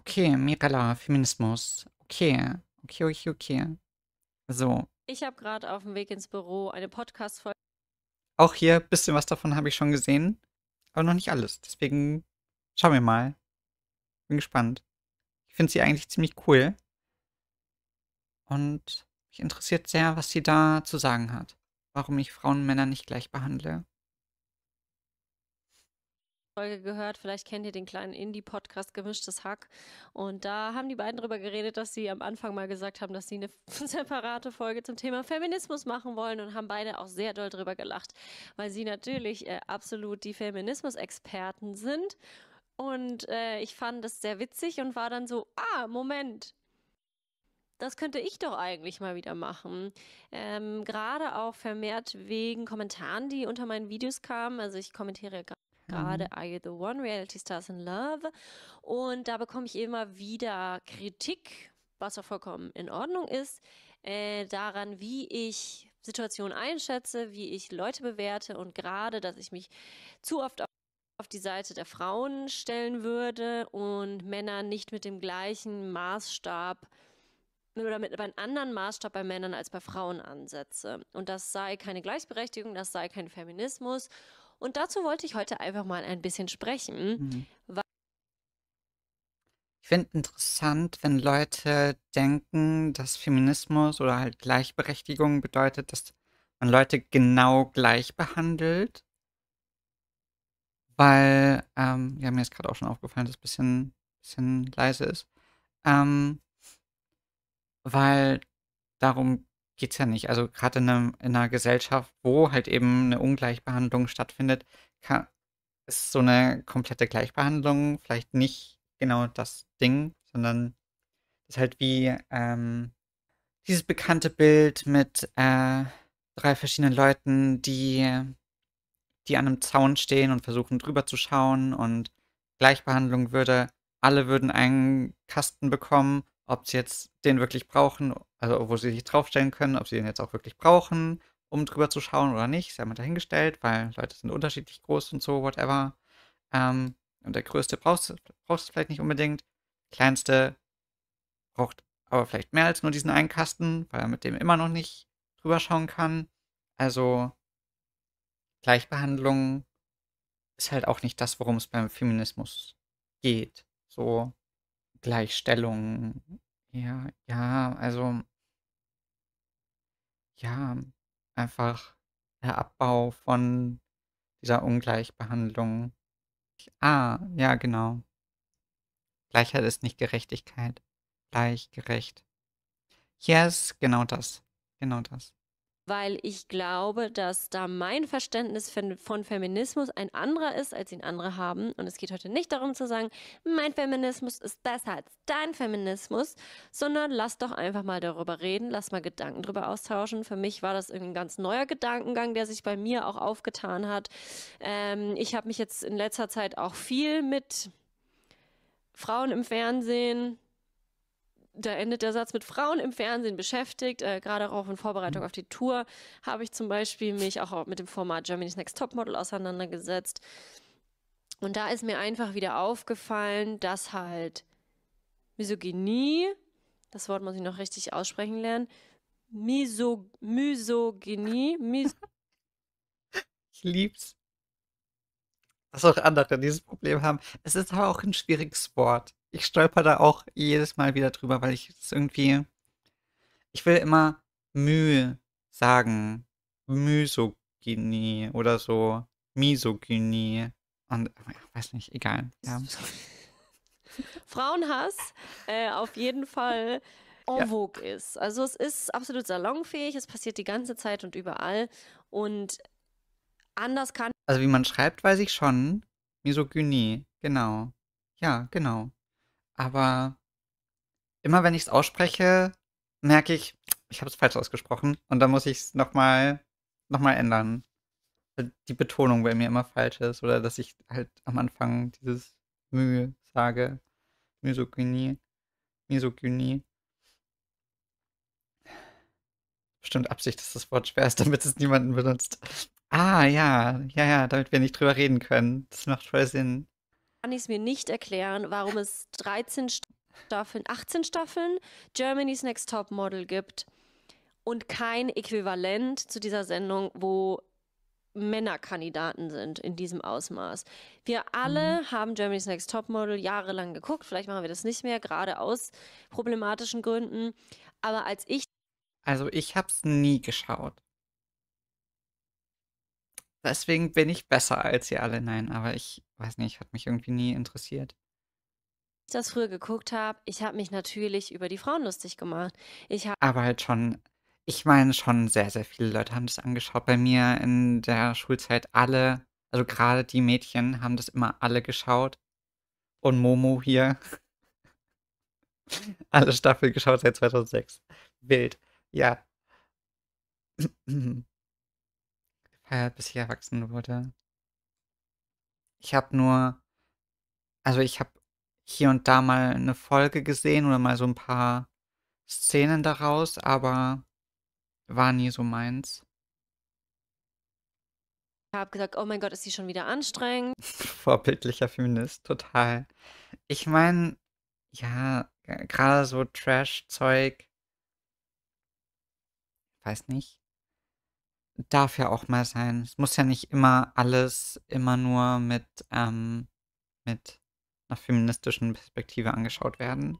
Okay, Mirella, Feminismus. Okay, okay, okay, okay. So. Ich habe gerade auf dem Weg ins Büro eine Podcast-Folge. Auch hier ein bisschen was davon habe ich schon gesehen, aber noch nicht alles. Deswegen schauen wir mal. Bin gespannt. Ich finde sie eigentlich ziemlich cool. Und mich interessiert sehr, was sie da zu sagen hat. Warum ich Frauen und Männer nicht gleich behandle. Folge gehört. Vielleicht kennt ihr den kleinen Indie-Podcast Gemischtes Hack. Und da haben die beiden darüber geredet, dass sie am Anfang mal gesagt haben, dass sie eine separate Folge zum Thema Feminismus machen wollen und haben beide auch sehr doll darüber gelacht, weil sie natürlich äh, absolut die Feminismus-Experten sind. Und äh, ich fand das sehr witzig und war dann so, ah, Moment, das könnte ich doch eigentlich mal wieder machen. Ähm, Gerade auch vermehrt wegen Kommentaren, die unter meinen Videos kamen. Also ich kommentiere ja gerade mhm. Are You the One? Reality Stars in Love. Und da bekomme ich immer wieder Kritik, was auch vollkommen in Ordnung ist, äh, daran, wie ich Situationen einschätze, wie ich Leute bewerte und gerade, dass ich mich zu oft auf auf die Seite der Frauen stellen würde und Männer nicht mit dem gleichen Maßstab oder mit einem anderen Maßstab bei Männern als bei Frauen ansetze. Und das sei keine Gleichberechtigung, das sei kein Feminismus. Und dazu wollte ich heute einfach mal ein bisschen sprechen. Mhm. Ich finde interessant, wenn Leute denken, dass Feminismus oder halt Gleichberechtigung bedeutet, dass man Leute genau gleich behandelt. Weil, ähm, ja, mir ist gerade auch schon aufgefallen, dass es ein bisschen, bisschen leise ist. Ähm, weil darum geht es ja nicht. Also gerade in, in einer Gesellschaft, wo halt eben eine Ungleichbehandlung stattfindet, kann, ist so eine komplette Gleichbehandlung vielleicht nicht genau das Ding, sondern ist halt wie ähm, dieses bekannte Bild mit äh, drei verschiedenen Leuten, die, die an einem Zaun stehen und versuchen drüber zu schauen und Gleichbehandlung würde, alle würden einen Kasten bekommen ob sie jetzt den wirklich brauchen, also wo sie sich draufstellen können, ob sie den jetzt auch wirklich brauchen, um drüber zu schauen oder nicht. Ist haben mal dahingestellt, weil Leute sind unterschiedlich groß und so, whatever. Ähm, und der Größte brauchst du vielleicht nicht unbedingt. Kleinste braucht aber vielleicht mehr als nur diesen einen Kasten, weil er mit dem immer noch nicht drüber schauen kann. Also Gleichbehandlung ist halt auch nicht das, worum es beim Feminismus geht. So Gleichstellung. Ja, ja, also ja, einfach der Abbau von dieser Ungleichbehandlung. Ah, ja, genau. Gleichheit ist nicht Gerechtigkeit. Gleichgerecht. Yes, genau das. Genau das weil ich glaube, dass da mein Verständnis von Feminismus ein anderer ist, als ihn andere haben. Und es geht heute nicht darum zu sagen, mein Feminismus ist besser als dein Feminismus, sondern lass doch einfach mal darüber reden, lass mal Gedanken darüber austauschen. Für mich war das ein ganz neuer Gedankengang, der sich bei mir auch aufgetan hat. Ähm, ich habe mich jetzt in letzter Zeit auch viel mit Frauen im Fernsehen, da endet der Satz mit Frauen im Fernsehen beschäftigt, äh, gerade auch in Vorbereitung auf die Tour, habe ich zum Beispiel mich auch mit dem Format Germany's Next Topmodel auseinandergesetzt. Und da ist mir einfach wieder aufgefallen, dass halt Misogynie, das Wort muss ich noch richtig aussprechen lernen, Miso, Misogynie, Mis Ich lieb's. Dass auch andere dieses Problem haben. Es ist aber auch ein schwieriges Wort ich stolper da auch jedes Mal wieder drüber, weil ich es irgendwie. Ich will immer Mühe sagen. Misogynie oder so. Misogynie. Und weiß nicht, egal. Ja. Frauenhass äh, auf jeden Fall en vogue ja. ist. Also es ist absolut salonfähig, es passiert die ganze Zeit und überall. Und anders kann. Also wie man schreibt, weiß ich schon. Misogynie, genau. Ja, genau aber immer wenn ich es ausspreche, merke ich, ich habe es falsch ausgesprochen und dann muss ich es nochmal noch mal ändern. Die Betonung bei mir immer falsch ist oder dass ich halt am Anfang dieses Mühe sage. Misogynie. Misogynie. Bestimmt Absicht, dass das Wort schwer ist, damit es niemanden benutzt. Ah, ja, ja, ja, damit wir nicht drüber reden können. Das macht voll Sinn kann ich es mir nicht erklären, warum es 13 Staffeln, 18 Staffeln Germany's Next Top Model gibt und kein Äquivalent zu dieser Sendung, wo Männerkandidaten sind in diesem Ausmaß. Wir alle mhm. haben Germany's Next Top Model jahrelang geguckt. Vielleicht machen wir das nicht mehr, gerade aus problematischen Gründen. Aber als ich. Also, ich hab's nie geschaut. Deswegen bin ich besser als ihr alle. Nein, aber ich weiß nicht, hat mich irgendwie nie interessiert ich das früher geguckt habe, ich habe mich natürlich über die Frauen lustig gemacht. Ich habe Aber halt schon, ich meine schon sehr, sehr viele Leute haben das angeschaut. Bei mir in der Schulzeit alle, also gerade die Mädchen haben das immer alle geschaut. Und Momo hier, alle Staffel geschaut seit 2006. Wild, ja. Gefeiert, bis ich erwachsen wurde. Ich habe nur, also ich habe hier und da mal eine Folge gesehen oder mal so ein paar Szenen daraus, aber war nie so meins. Ich habe gesagt, oh mein Gott, ist sie schon wieder anstrengend. Vorbildlicher Feminist, total. Ich meine, ja, gerade so Trash-Zeug. Weiß nicht darf ja auch mal sein. Es muss ja nicht immer alles immer nur mit, ähm, mit einer feministischen Perspektive angeschaut werden.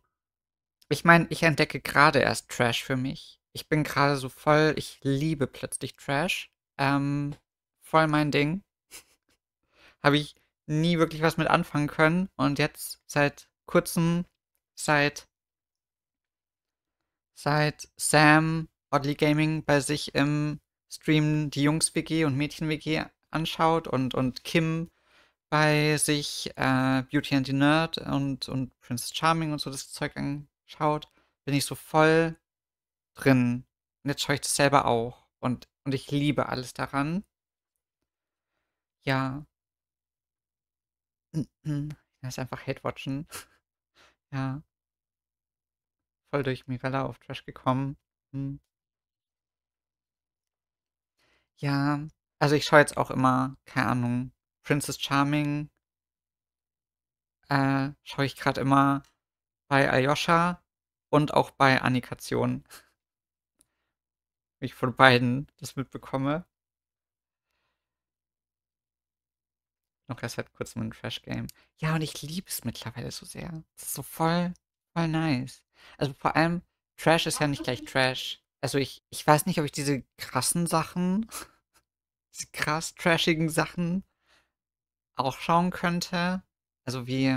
Ich meine, ich entdecke gerade erst Trash für mich. Ich bin gerade so voll, ich liebe plötzlich Trash. Ähm, voll mein Ding. Habe ich nie wirklich was mit anfangen können. Und jetzt seit kurzem, seit, seit Sam Oddly Gaming bei sich im Stream die Jungs-WG und Mädchen-WG anschaut und, und Kim bei sich äh, Beauty and the Nerd und, und Prince Charming und so das Zeug anschaut, bin ich so voll drin. Und jetzt schaue ich das selber auch. Und, und ich liebe alles daran. Ja. Ich nenne einfach Hate-Watchen. ja. Voll durch Mirella auf Trash gekommen. Hm. Ja, also ich schaue jetzt auch immer, keine Ahnung, Princess Charming äh, schaue ich gerade immer bei Alyosha und auch bei Annikation. Wie Ich von beiden das mitbekomme. Noch erst seit kurzem ein Trash-Game. Ja, und ich liebe es mittlerweile so sehr. Es ist so voll, voll nice. Also vor allem, Trash ist ja nicht gleich Trash. Also ich, ich weiß nicht, ob ich diese krassen Sachen, diese krass trashigen Sachen auch schauen könnte. Also wie.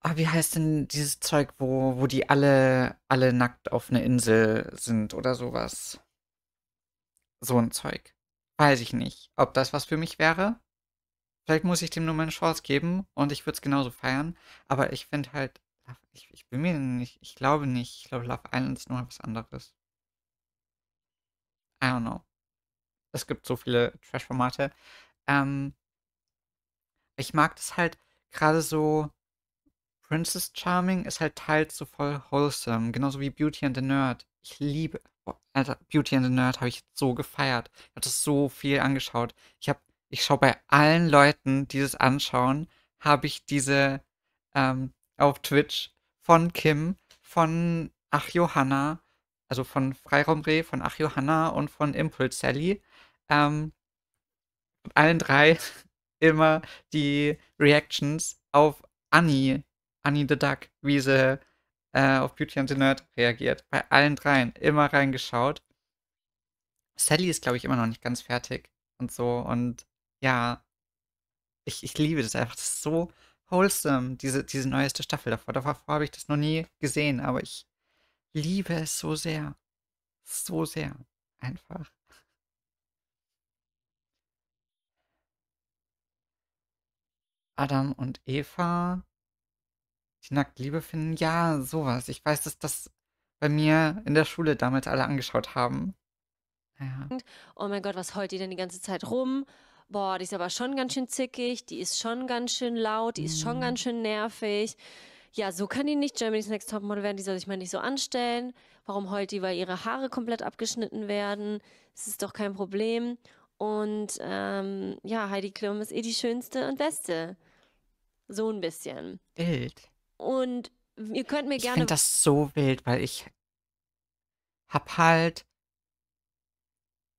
Ah, wie heißt denn dieses Zeug, wo, wo die alle, alle nackt auf einer Insel sind oder sowas? So ein Zeug. Weiß ich nicht, ob das was für mich wäre. Vielleicht muss ich dem nur meine Chance geben und ich würde es genauso feiern. Aber ich finde halt ich, ich bin mir nicht. Ich glaube nicht. Ich glaube, Love Island ist nur was anderes. I don't know. Es gibt so viele Trash-Formate. Ähm, ich mag das halt gerade so. Princess Charming ist halt teils so voll wholesome, genauso wie Beauty and the Nerd. Ich liebe, boah, Beauty and the Nerd habe ich so gefeiert. Ich habe das so viel angeschaut. Ich habe, ich schaue bei allen Leuten, die das anschauen, habe ich diese, ähm, auf Twitch von Kim, von Ach Johanna, also von Freiraum Reh, von Ach Johanna und von Impulse Sally. Ähm, allen drei immer die Reactions auf Annie, Annie the Duck, wie sie äh, auf Beauty and the Nerd reagiert. Bei allen dreien immer reingeschaut. Sally ist, glaube ich, immer noch nicht ganz fertig und so. Und ja, ich, ich liebe das einfach. Das ist so wholesome, diese, diese neueste Staffel davor. Davor habe ich das noch nie gesehen, aber ich liebe es so sehr. So sehr. Einfach. Adam und Eva, die nackt Liebe finden, ja, sowas. Ich weiß, dass das bei mir in der Schule damals alle angeschaut haben. Ja. Oh mein Gott, was heult die denn die ganze Zeit rum? boah, die ist aber schon ganz schön zickig, die ist schon ganz schön laut, die ist schon mhm. ganz schön nervig. Ja, so kann die nicht Germany's Next Topmodel werden, die soll sich mal nicht so anstellen. Warum heult die, weil ihre Haare komplett abgeschnitten werden? Es ist doch kein Problem. Und ähm, ja, Heidi Klum ist eh die schönste und beste. So ein bisschen. Wild. Und ihr könnt mir gerne. Ich finde das so wild, weil ich hab halt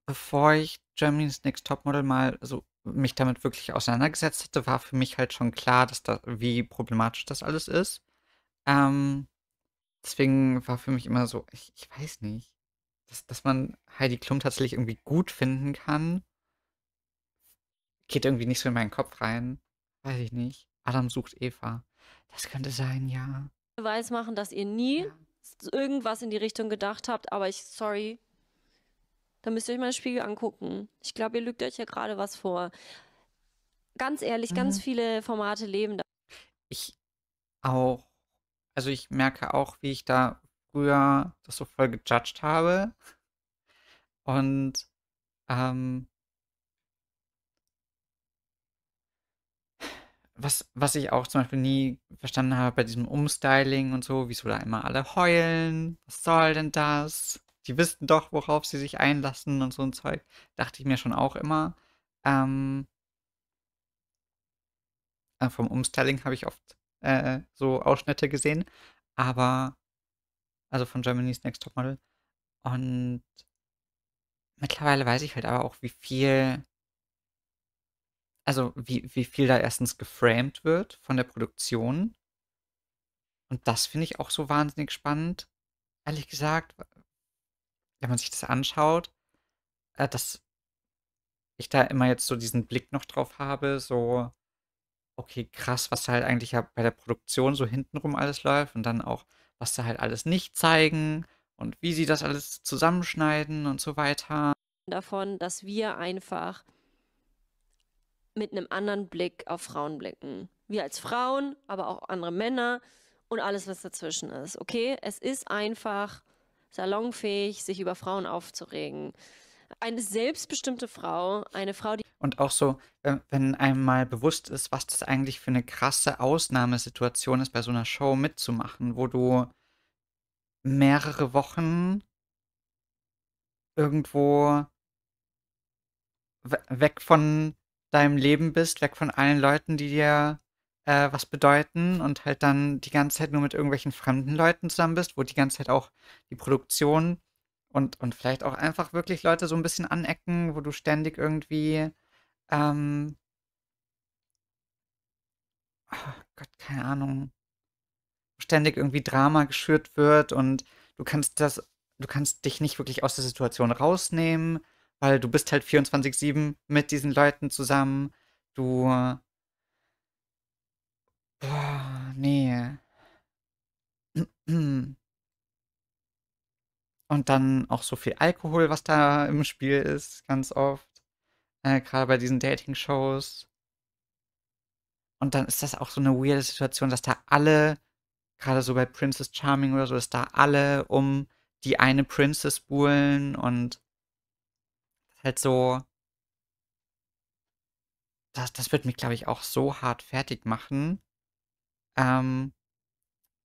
bevor ich Germany's Next Topmodel mal so also, mich damit wirklich auseinandergesetzt hatte, war für mich halt schon klar, dass da, wie problematisch das alles ist. Ähm, deswegen war für mich immer so, ich, ich weiß nicht, dass, dass man Heidi Klum tatsächlich irgendwie gut finden kann, geht irgendwie nicht so in meinen Kopf rein. Weiß ich nicht. Adam sucht Eva. Das könnte sein, ja. Weiß machen, dass ihr nie ja. irgendwas in die Richtung gedacht habt, aber ich, sorry, dann müsst ihr euch mal den Spiegel angucken. Ich glaube, ihr lügt euch ja gerade was vor. Ganz ehrlich, mhm. ganz viele Formate leben da. Ich auch. Also ich merke auch, wie ich da früher das so voll gejudged habe. Und ähm, was, was ich auch zum Beispiel nie verstanden habe bei diesem Umstyling und so, wieso da immer alle heulen, was soll denn das? die wissen doch, worauf sie sich einlassen und so ein Zeug. Dachte ich mir schon auch immer. Ähm, äh, vom Umstyling habe ich oft äh, so Ausschnitte gesehen, aber also von Germany's Next Top Model. Und mittlerweile weiß ich halt aber auch, wie viel, also wie, wie viel da erstens geframed wird von der Produktion. Und das finde ich auch so wahnsinnig spannend, ehrlich gesagt, wenn man sich das anschaut, äh, dass ich da immer jetzt so diesen Blick noch drauf habe, so, okay, krass, was da halt eigentlich ja bei der Produktion so hintenrum alles läuft und dann auch, was da halt alles nicht zeigen und wie sie das alles zusammenschneiden und so weiter. Davon, dass wir einfach mit einem anderen Blick auf Frauen blicken. Wir als Frauen, aber auch andere Männer und alles, was dazwischen ist. Okay, es ist einfach salonfähig, sich über Frauen aufzuregen. Eine selbstbestimmte Frau, eine Frau, die. Und auch so, äh, wenn einem mal bewusst ist, was das eigentlich für eine krasse Ausnahmesituation ist, bei so einer Show mitzumachen, wo du mehrere Wochen irgendwo weg von deinem Leben bist, weg von allen Leuten, die dir äh, was bedeuten und halt dann die ganze Zeit nur mit irgendwelchen fremden Leuten zusammen bist, wo die ganze Zeit auch die Produktion und, und vielleicht auch einfach wirklich Leute so ein bisschen anecken, wo du ständig irgendwie ähm, oh Gott, keine Ahnung, ständig irgendwie Drama geschürt wird und du kannst das, du kannst dich nicht wirklich aus der Situation rausnehmen, weil du bist halt 24-7 mit diesen Leuten zusammen. Du Boah, nee. Und dann auch so viel Alkohol, was da im Spiel ist, ganz oft. Äh, Gerade bei diesen Dating-Shows. Und dann ist das auch so eine weirde Situation, dass da alle gerade so bei Princess Charming oder so, dass da alle um die eine Princess buhlen und halt so. Das, das wird mich, glaube ich, auch so hart fertig machen. Ähm,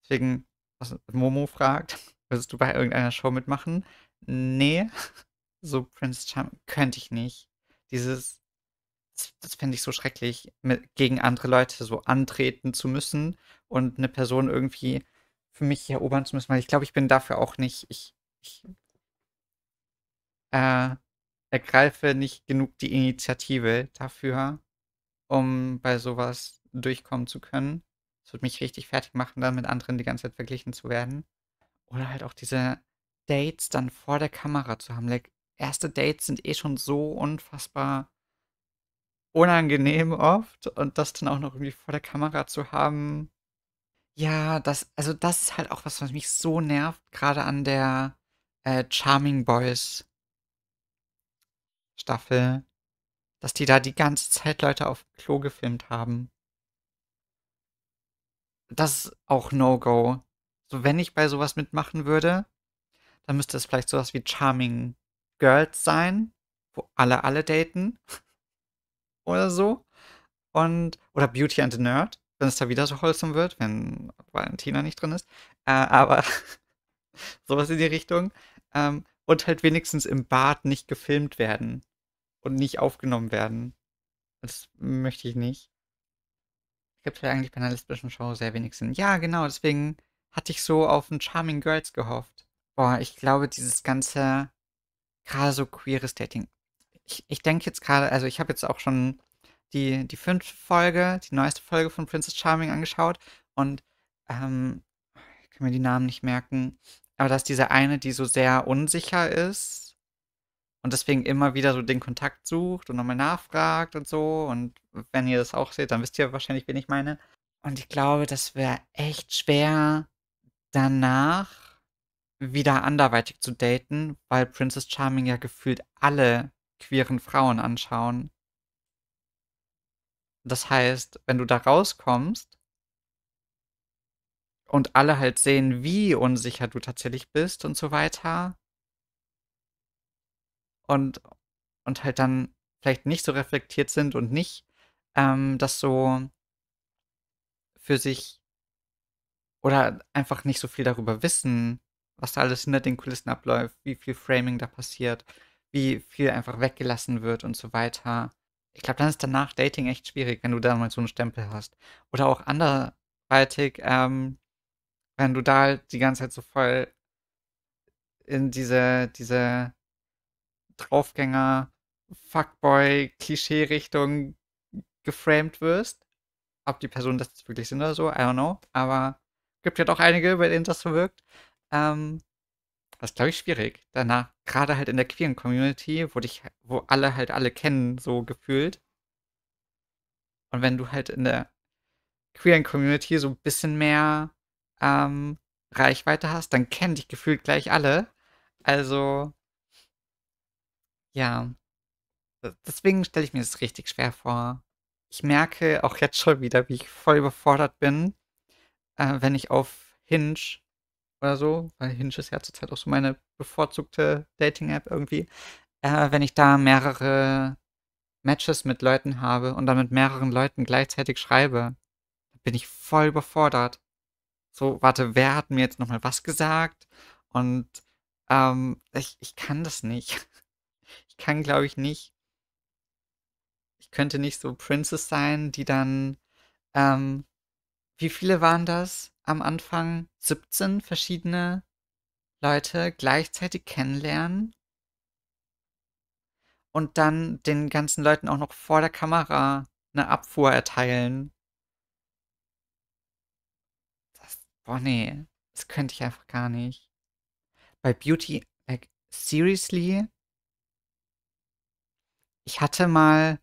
deswegen, was Momo fragt, würdest du bei irgendeiner Show mitmachen? Nee, so Prince Charming könnte ich nicht. Dieses, das, das fände ich so schrecklich, mit, gegen andere Leute so antreten zu müssen und eine Person irgendwie für mich erobern zu müssen, weil ich glaube, ich bin dafür auch nicht, ich, ich äh, ergreife nicht genug die Initiative dafür, um bei sowas durchkommen zu können. Es würde mich richtig fertig machen, dann mit anderen die ganze Zeit verglichen zu werden. Oder halt auch diese Dates dann vor der Kamera zu haben. Like, erste Dates sind eh schon so unfassbar unangenehm oft und das dann auch noch irgendwie vor der Kamera zu haben. Ja, das, also das ist halt auch was, was mich so nervt, gerade an der äh, Charming Boys Staffel, dass die da die ganze Zeit Leute auf dem Klo gefilmt haben das ist auch No-Go. So, wenn ich bei sowas mitmachen würde, dann müsste es vielleicht sowas wie Charming Girls sein, wo alle alle daten oder so. Und, oder Beauty and the Nerd, wenn es da wieder so holzum wird, wenn Valentina nicht drin ist. Äh, aber sowas in die Richtung. Ähm, und halt wenigstens im Bad nicht gefilmt werden und nicht aufgenommen werden. Das möchte ich nicht gibt ja eigentlich bei einer lesbischen Show sehr wenig Sinn. Ja, genau, deswegen hatte ich so auf ein Charming Girls gehofft. Boah, ich glaube, dieses ganze, gerade so queeres Dating. Ich, ich denke jetzt gerade, also ich habe jetzt auch schon die, die fünfte Folge, die neueste Folge von Princess Charming angeschaut und ähm, ich kann mir die Namen nicht merken, aber dass diese eine, die so sehr unsicher ist, und deswegen immer wieder so den Kontakt sucht und nochmal nachfragt und so. Und wenn ihr das auch seht, dann wisst ihr wahrscheinlich, wen ich meine. Und ich glaube, das wäre echt schwer, danach wieder anderweitig zu daten, weil Princess Charming ja gefühlt alle queeren Frauen anschauen. Das heißt, wenn du da rauskommst und alle halt sehen, wie unsicher du tatsächlich bist und so weiter, und, und halt dann vielleicht nicht so reflektiert sind und nicht ähm, das so für sich oder einfach nicht so viel darüber wissen, was da alles hinter den Kulissen abläuft, wie viel Framing da passiert, wie viel einfach weggelassen wird und so weiter. Ich glaube, dann ist danach Dating echt schwierig, wenn du da mal so einen Stempel hast. Oder auch anderweitig, ähm, wenn du da halt die ganze Zeit so voll in diese, diese Draufgänger, Fuckboy, Klischee-Richtung geframed wirst. Ob die Personen das jetzt wirklich sind oder so, I don't know. Aber gibt ja doch einige, bei denen das so wirkt. Ähm, das ist, glaube ich, schwierig. Danach, gerade halt in der queeren Community, wo dich, wo alle halt alle kennen, so gefühlt. Und wenn du halt in der queeren Community so ein bisschen mehr ähm, Reichweite hast, dann kennen dich gefühlt gleich alle. Also ja. Deswegen stelle ich mir das richtig schwer vor. Ich merke auch jetzt schon wieder, wie ich voll überfordert bin, äh, wenn ich auf Hinge oder so, weil Hinge ist ja zurzeit auch so meine bevorzugte Dating-App irgendwie, äh, wenn ich da mehrere Matches mit Leuten habe und dann mit mehreren Leuten gleichzeitig schreibe, bin ich voll überfordert. So, warte, wer hat mir jetzt nochmal was gesagt? Und ähm, ich, ich kann das nicht. Ich kann, glaube ich, nicht. Ich könnte nicht so Princess sein, die dann. Ähm, wie viele waren das am Anfang? 17 verschiedene Leute gleichzeitig kennenlernen. Und dann den ganzen Leuten auch noch vor der Kamera eine Abfuhr erteilen. Das, boah, nee. Das könnte ich einfach gar nicht. Bei Beauty, like, seriously? ich hatte mal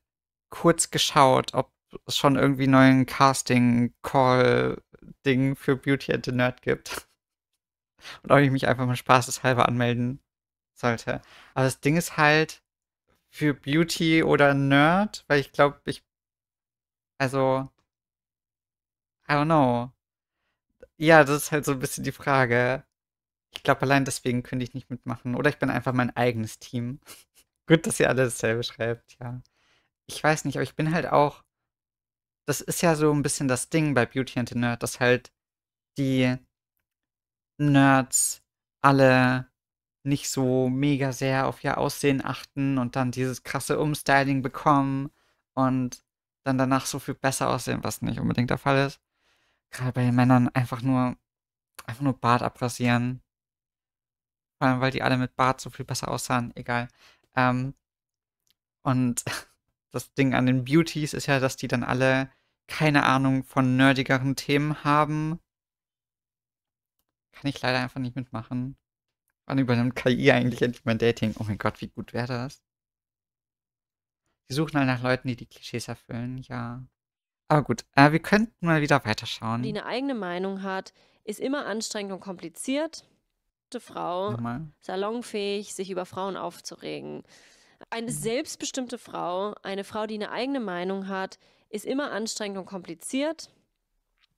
kurz geschaut, ob es schon irgendwie neuen Casting-Call-Ding für Beauty and the Nerd gibt. Und ob ich mich einfach mal spaßeshalber anmelden sollte. Aber das Ding ist halt, für Beauty oder Nerd, weil ich glaube, ich. Also. I don't know. Ja, das ist halt so ein bisschen die Frage. Ich glaube, allein deswegen könnte ich nicht mitmachen. Oder ich bin einfach mein eigenes Team. Gut, dass ihr alle dasselbe schreibt, ja. Ich weiß nicht, aber ich bin halt auch. Das ist ja so ein bisschen das Ding bei Beauty and the Nerd, dass halt die Nerds alle nicht so mega sehr auf ihr Aussehen achten und dann dieses krasse Umstyling bekommen und dann danach so viel besser aussehen, was nicht unbedingt der Fall ist. Gerade bei den Männern einfach nur, einfach nur Bart abrasieren. Vor allem, weil die alle mit Bart so viel besser aussahen. Egal. Ähm, und das Ding an den Beauties ist ja, dass die dann alle keine Ahnung von nerdigeren Themen haben. Kann ich leider einfach nicht mitmachen. Wann übernimmt KI eigentlich endlich mein Dating? Oh mein Gott, wie gut wäre das? Sie suchen halt nach Leuten, die die Klischees erfüllen, ja. Aber gut, äh, wir könnten mal wieder weiterschauen. Die eine eigene Meinung hat, ist immer anstrengend und kompliziert. Frau, salonfähig, sich über Frauen aufzuregen. Eine mhm. selbstbestimmte Frau, eine Frau, die eine eigene Meinung hat, ist immer anstrengend und kompliziert.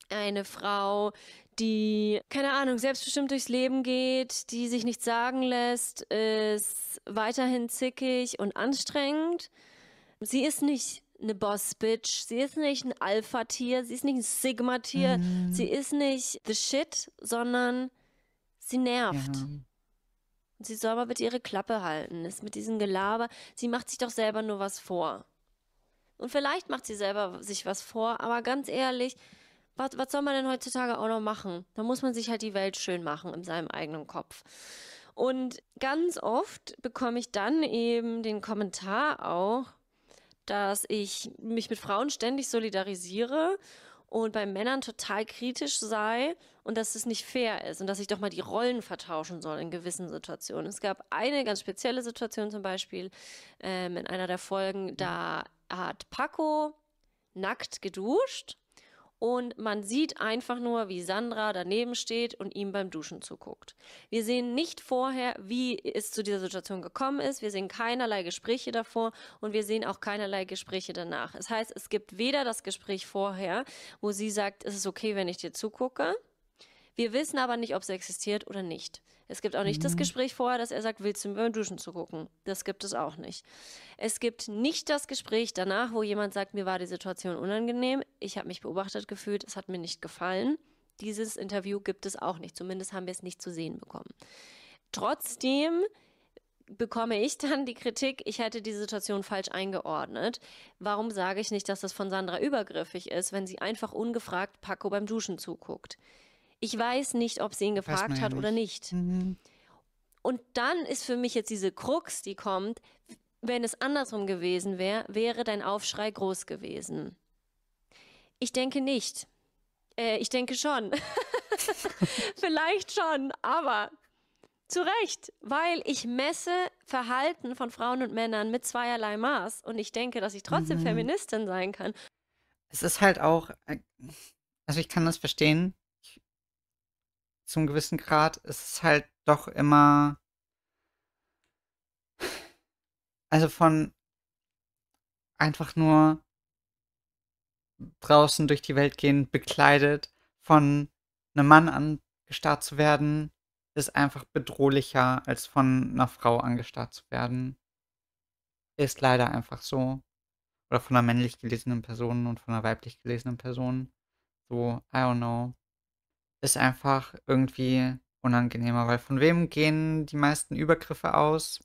Eine Frau, die, keine Ahnung, selbstbestimmt durchs Leben geht, die sich nichts sagen lässt, ist weiterhin zickig und anstrengend. Sie ist nicht eine Boss-Bitch, sie ist nicht ein Alpha-Tier, sie ist nicht ein Sigma-Tier, mhm. sie ist nicht the shit, sondern Sie nervt. Ja. Und sie soll aber bitte ihre Klappe halten. Ist mit diesem Gelaber. Sie macht sich doch selber nur was vor. Und vielleicht macht sie selber sich was vor, aber ganz ehrlich, was, was soll man denn heutzutage auch noch machen? Da muss man sich halt die Welt schön machen in seinem eigenen Kopf. Und ganz oft bekomme ich dann eben den Kommentar auch, dass ich mich mit Frauen ständig solidarisiere und bei Männern total kritisch sei und dass es nicht fair ist und dass ich doch mal die Rollen vertauschen soll in gewissen Situationen. Es gab eine ganz spezielle Situation zum Beispiel ähm, in einer der Folgen, da hat Paco nackt geduscht und man sieht einfach nur, wie Sandra daneben steht und ihm beim Duschen zuguckt. Wir sehen nicht vorher, wie es zu dieser Situation gekommen ist. Wir sehen keinerlei Gespräche davor und wir sehen auch keinerlei Gespräche danach. Das heißt, es gibt weder das Gespräch vorher, wo sie sagt, es ist okay, wenn ich dir zugucke, wir wissen aber nicht, ob sie existiert oder nicht. Es gibt auch nicht mhm. das Gespräch vorher, dass er sagt, willst du mir beim Duschen zugucken? Das gibt es auch nicht. Es gibt nicht das Gespräch danach, wo jemand sagt, mir war die Situation unangenehm, ich habe mich beobachtet gefühlt, es hat mir nicht gefallen. Dieses Interview gibt es auch nicht. Zumindest haben wir es nicht zu sehen bekommen. Trotzdem bekomme ich dann die Kritik, ich hätte die Situation falsch eingeordnet. Warum sage ich nicht, dass das von Sandra übergriffig ist, wenn sie einfach ungefragt Paco beim Duschen zuguckt? Ich weiß nicht, ob sie ihn gefragt ja hat nicht. oder nicht. Mhm. Und dann ist für mich jetzt diese Krux, die kommt, wenn es andersrum gewesen wäre, wäre dein Aufschrei groß gewesen. Ich denke nicht. Äh, ich denke schon. Vielleicht schon, aber zu Recht, weil ich messe Verhalten von Frauen und Männern mit zweierlei Maß und ich denke, dass ich trotzdem mhm. Feministin sein kann. Es ist halt auch, äh, also ich kann das verstehen, zum gewissen Grad ist es halt doch immer. Also von einfach nur draußen durch die Welt gehen, bekleidet, von einem Mann angestarrt zu werden, ist einfach bedrohlicher, als von einer Frau angestarrt zu werden. Ist leider einfach so. Oder von einer männlich gelesenen Person und von einer weiblich gelesenen Person. So, I don't know ist einfach irgendwie unangenehmer, weil von wem gehen die meisten Übergriffe aus?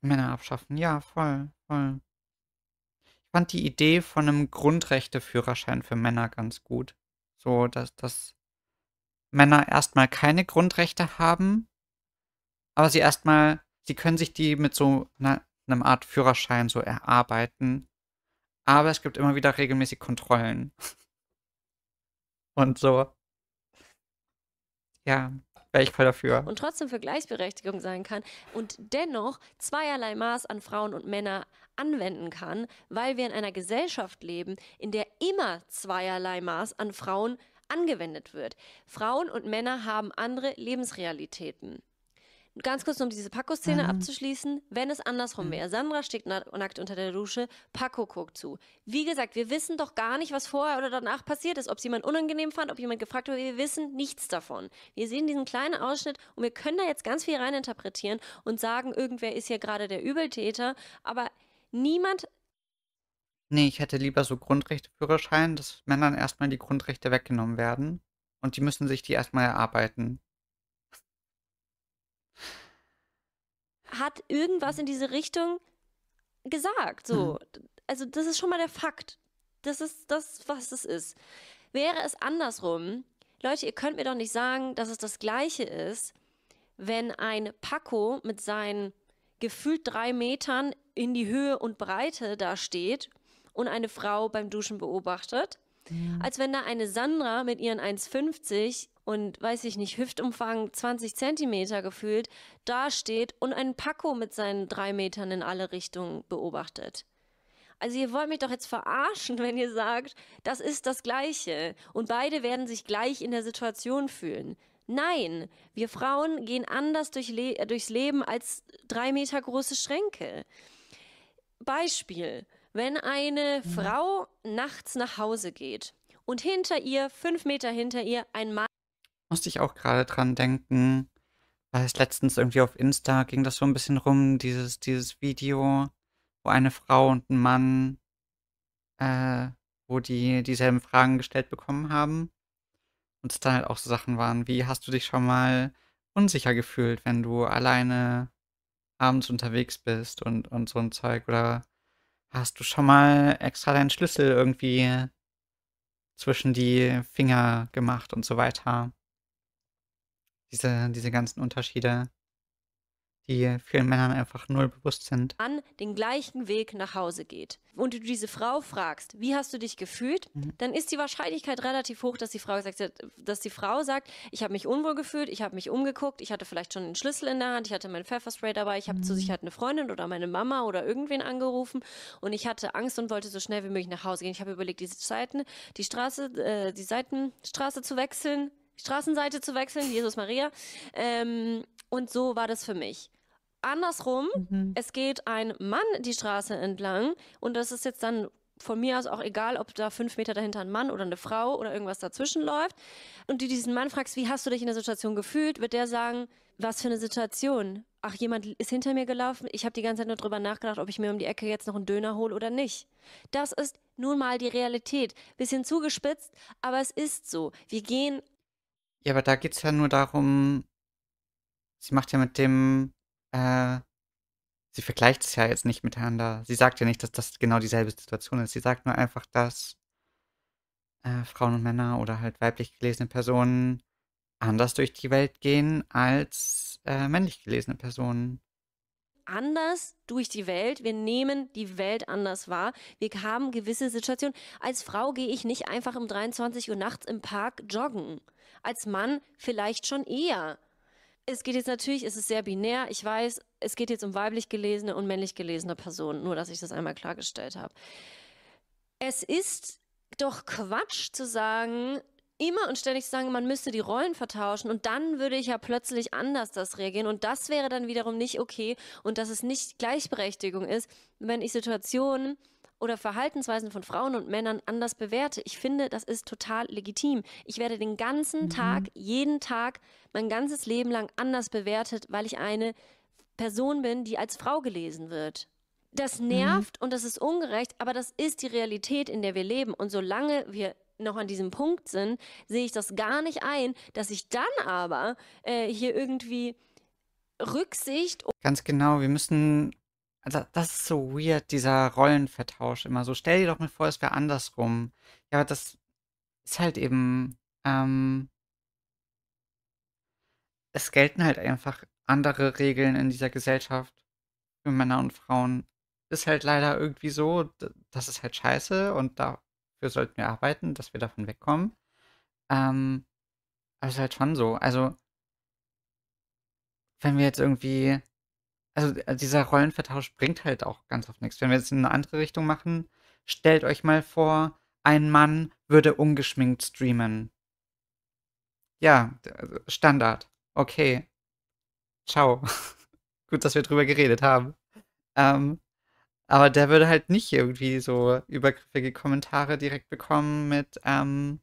Männer abschaffen. Ja, voll, voll. Ich fand die Idee von einem Grundrechteführerschein für Männer ganz gut. So, dass, dass Männer erstmal keine Grundrechte haben, aber sie erstmal, sie können sich die mit so einer, einer Art Führerschein so erarbeiten. Aber es gibt immer wieder regelmäßig Kontrollen. Und so, ja, wäre ich voll dafür. Und trotzdem für Gleichberechtigung sein kann und dennoch zweierlei Maß an Frauen und Männer anwenden kann, weil wir in einer Gesellschaft leben, in der immer zweierlei Maß an Frauen angewendet wird. Frauen und Männer haben andere Lebensrealitäten ganz kurz, um diese Paco-Szene mhm. abzuschließen, wenn es andersrum mhm. wäre. Sandra steht nackt unter der Dusche, Paco guckt zu. Wie gesagt, wir wissen doch gar nicht, was vorher oder danach passiert ist. Ob sie jemand unangenehm fand, ob jemand gefragt wurde, wir wissen nichts davon. Wir sehen diesen kleinen Ausschnitt und wir können da jetzt ganz viel reininterpretieren und sagen, irgendwer ist hier gerade der Übeltäter, aber niemand Nee, ich hätte lieber so Grundrechteführerschein, dass Männern erstmal die Grundrechte weggenommen werden. Und die müssen sich die erstmal erarbeiten. hat irgendwas in diese Richtung gesagt. So. Mhm. Also, das ist schon mal der Fakt. Das ist das, was es ist. Wäre es andersrum, Leute, ihr könnt mir doch nicht sagen, dass es das Gleiche ist, wenn ein Paco mit seinen gefühlt drei Metern in die Höhe und Breite da steht und eine Frau beim Duschen beobachtet, mhm. als wenn da eine Sandra mit ihren 1,50 und weiß ich nicht, Hüftumfang 20 Zentimeter gefühlt, dasteht und einen Paco mit seinen drei Metern in alle Richtungen beobachtet. Also ihr wollt mich doch jetzt verarschen, wenn ihr sagt, das ist das Gleiche und beide werden sich gleich in der Situation fühlen. Nein, wir Frauen gehen anders durch Le äh, durchs Leben als drei Meter große Schränke. Beispiel, wenn eine mhm. Frau nachts nach Hause geht und hinter ihr, fünf Meter hinter ihr, ein Mann musste ich auch gerade dran denken. Weil es letztens irgendwie auf Insta ging das so ein bisschen rum, dieses, dieses Video, wo eine Frau und ein Mann, äh, wo die dieselben Fragen gestellt bekommen haben. Und es dann halt auch so Sachen waren, wie hast du dich schon mal unsicher gefühlt, wenn du alleine abends unterwegs bist und, und so ein Zeug? Oder hast du schon mal extra deinen Schlüssel irgendwie zwischen die Finger gemacht und so weiter? diese, diese ganzen Unterschiede, die vielen Männern einfach null bewusst sind. An den gleichen Weg nach Hause geht und du diese Frau fragst, wie hast du dich gefühlt, mhm. dann ist die Wahrscheinlichkeit relativ hoch, dass die Frau gesagt dass die Frau sagt, ich habe mich unwohl gefühlt, ich habe mich umgeguckt, ich hatte vielleicht schon einen Schlüssel in der Hand, ich hatte mein Pfefferspray dabei, ich habe mhm. zu Sicherheit eine Freundin oder meine Mama oder irgendwen angerufen und ich hatte Angst und wollte so schnell wie möglich nach Hause gehen. Ich habe überlegt, diese Seiten, die Straße, äh, die Seitenstraße zu wechseln, Straßenseite zu wechseln, Jesus Maria. Ähm, und so war das für mich. Andersrum, mhm. es geht ein Mann die Straße entlang und das ist jetzt dann von mir aus auch egal, ob da fünf Meter dahinter ein Mann oder eine Frau oder irgendwas dazwischen läuft und du diesen Mann fragst, wie hast du dich in der Situation gefühlt, wird der sagen, was für eine Situation? Ach, jemand ist hinter mir gelaufen. Ich habe die ganze Zeit nur darüber nachgedacht, ob ich mir um die Ecke jetzt noch einen Döner hole oder nicht. Das ist nun mal die Realität. Bisschen zugespitzt, aber es ist so. Wir gehen ja, aber da geht es ja nur darum, sie macht ja mit dem, äh, sie vergleicht es ja jetzt nicht miteinander. Sie sagt ja nicht, dass das genau dieselbe Situation ist. Sie sagt nur einfach, dass äh, Frauen und Männer oder halt weiblich gelesene Personen anders durch die Welt gehen als äh, männlich gelesene Personen anders durch die Welt. Wir nehmen die Welt anders wahr. Wir haben gewisse Situationen. Als Frau gehe ich nicht einfach um 23 Uhr nachts im Park joggen. Als Mann vielleicht schon eher. Es geht jetzt natürlich, es ist sehr binär. Ich weiß, es geht jetzt um weiblich gelesene und männlich gelesene Personen. Nur, dass ich das einmal klargestellt habe. Es ist doch Quatsch zu sagen, immer und ständig zu sagen, man müsste die Rollen vertauschen und dann würde ich ja plötzlich anders das reagieren und das wäre dann wiederum nicht okay und dass es nicht Gleichberechtigung ist, wenn ich Situationen oder Verhaltensweisen von Frauen und Männern anders bewerte. Ich finde, das ist total legitim. Ich werde den ganzen mhm. Tag, jeden Tag, mein ganzes Leben lang anders bewertet, weil ich eine Person bin, die als Frau gelesen wird das mhm. nervt mhm. und das ist ungerecht, aber das ist die Realität, in der wir leben. Und solange wir noch an diesem Punkt sind, sehe ich das gar nicht ein, dass ich dann aber äh, hier irgendwie Rücksicht. Ganz genau, wir müssen. Also, das ist so weird, dieser Rollenvertausch immer so. Stell dir doch mal vor, es wäre andersrum. Ja, das ist halt eben. Ähm, es gelten halt einfach andere Regeln in dieser Gesellschaft für Männer und Frauen. Ist halt leider irgendwie so, das ist halt scheiße und da für sollten wir arbeiten, dass wir davon wegkommen. Ähm, aber es ist halt schon so. Also, wenn wir jetzt irgendwie. Also, äh, dieser Rollenvertausch bringt halt auch ganz oft nichts. Wenn wir jetzt in eine andere Richtung machen, stellt euch mal vor, ein Mann würde ungeschminkt streamen. Ja, also Standard. Okay. Ciao. Gut, dass wir drüber geredet haben. Ähm, aber der würde halt nicht irgendwie so übergriffige Kommentare direkt bekommen mit, ähm,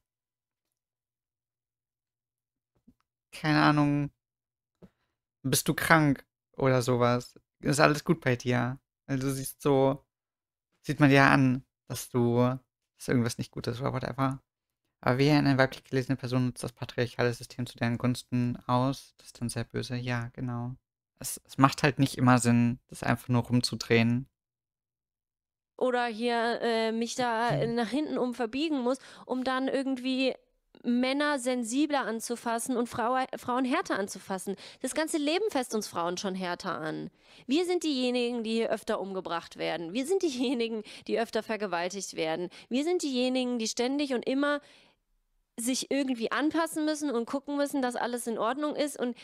keine Ahnung, bist du krank oder sowas. Ist alles gut bei dir. Also du siehst so, sieht man dir an, dass du, dass irgendwas nicht gut ist oder whatever. Aber wie eine weiblich gelesene Person nutzt das patriarchale System zu deren Gunsten aus. Das ist dann sehr böse. Ja, genau. Es, es macht halt nicht immer Sinn, das einfach nur rumzudrehen oder hier äh, mich da äh, mhm. nach hinten um verbiegen muss, um dann irgendwie Männer sensibler anzufassen und Frau, Frauen härter anzufassen. Das ganze Leben fest uns Frauen schon härter an. Wir sind diejenigen, die hier öfter umgebracht werden. Wir sind diejenigen, die öfter vergewaltigt werden. Wir sind diejenigen, die ständig und immer sich irgendwie anpassen müssen und gucken müssen, dass alles in Ordnung ist und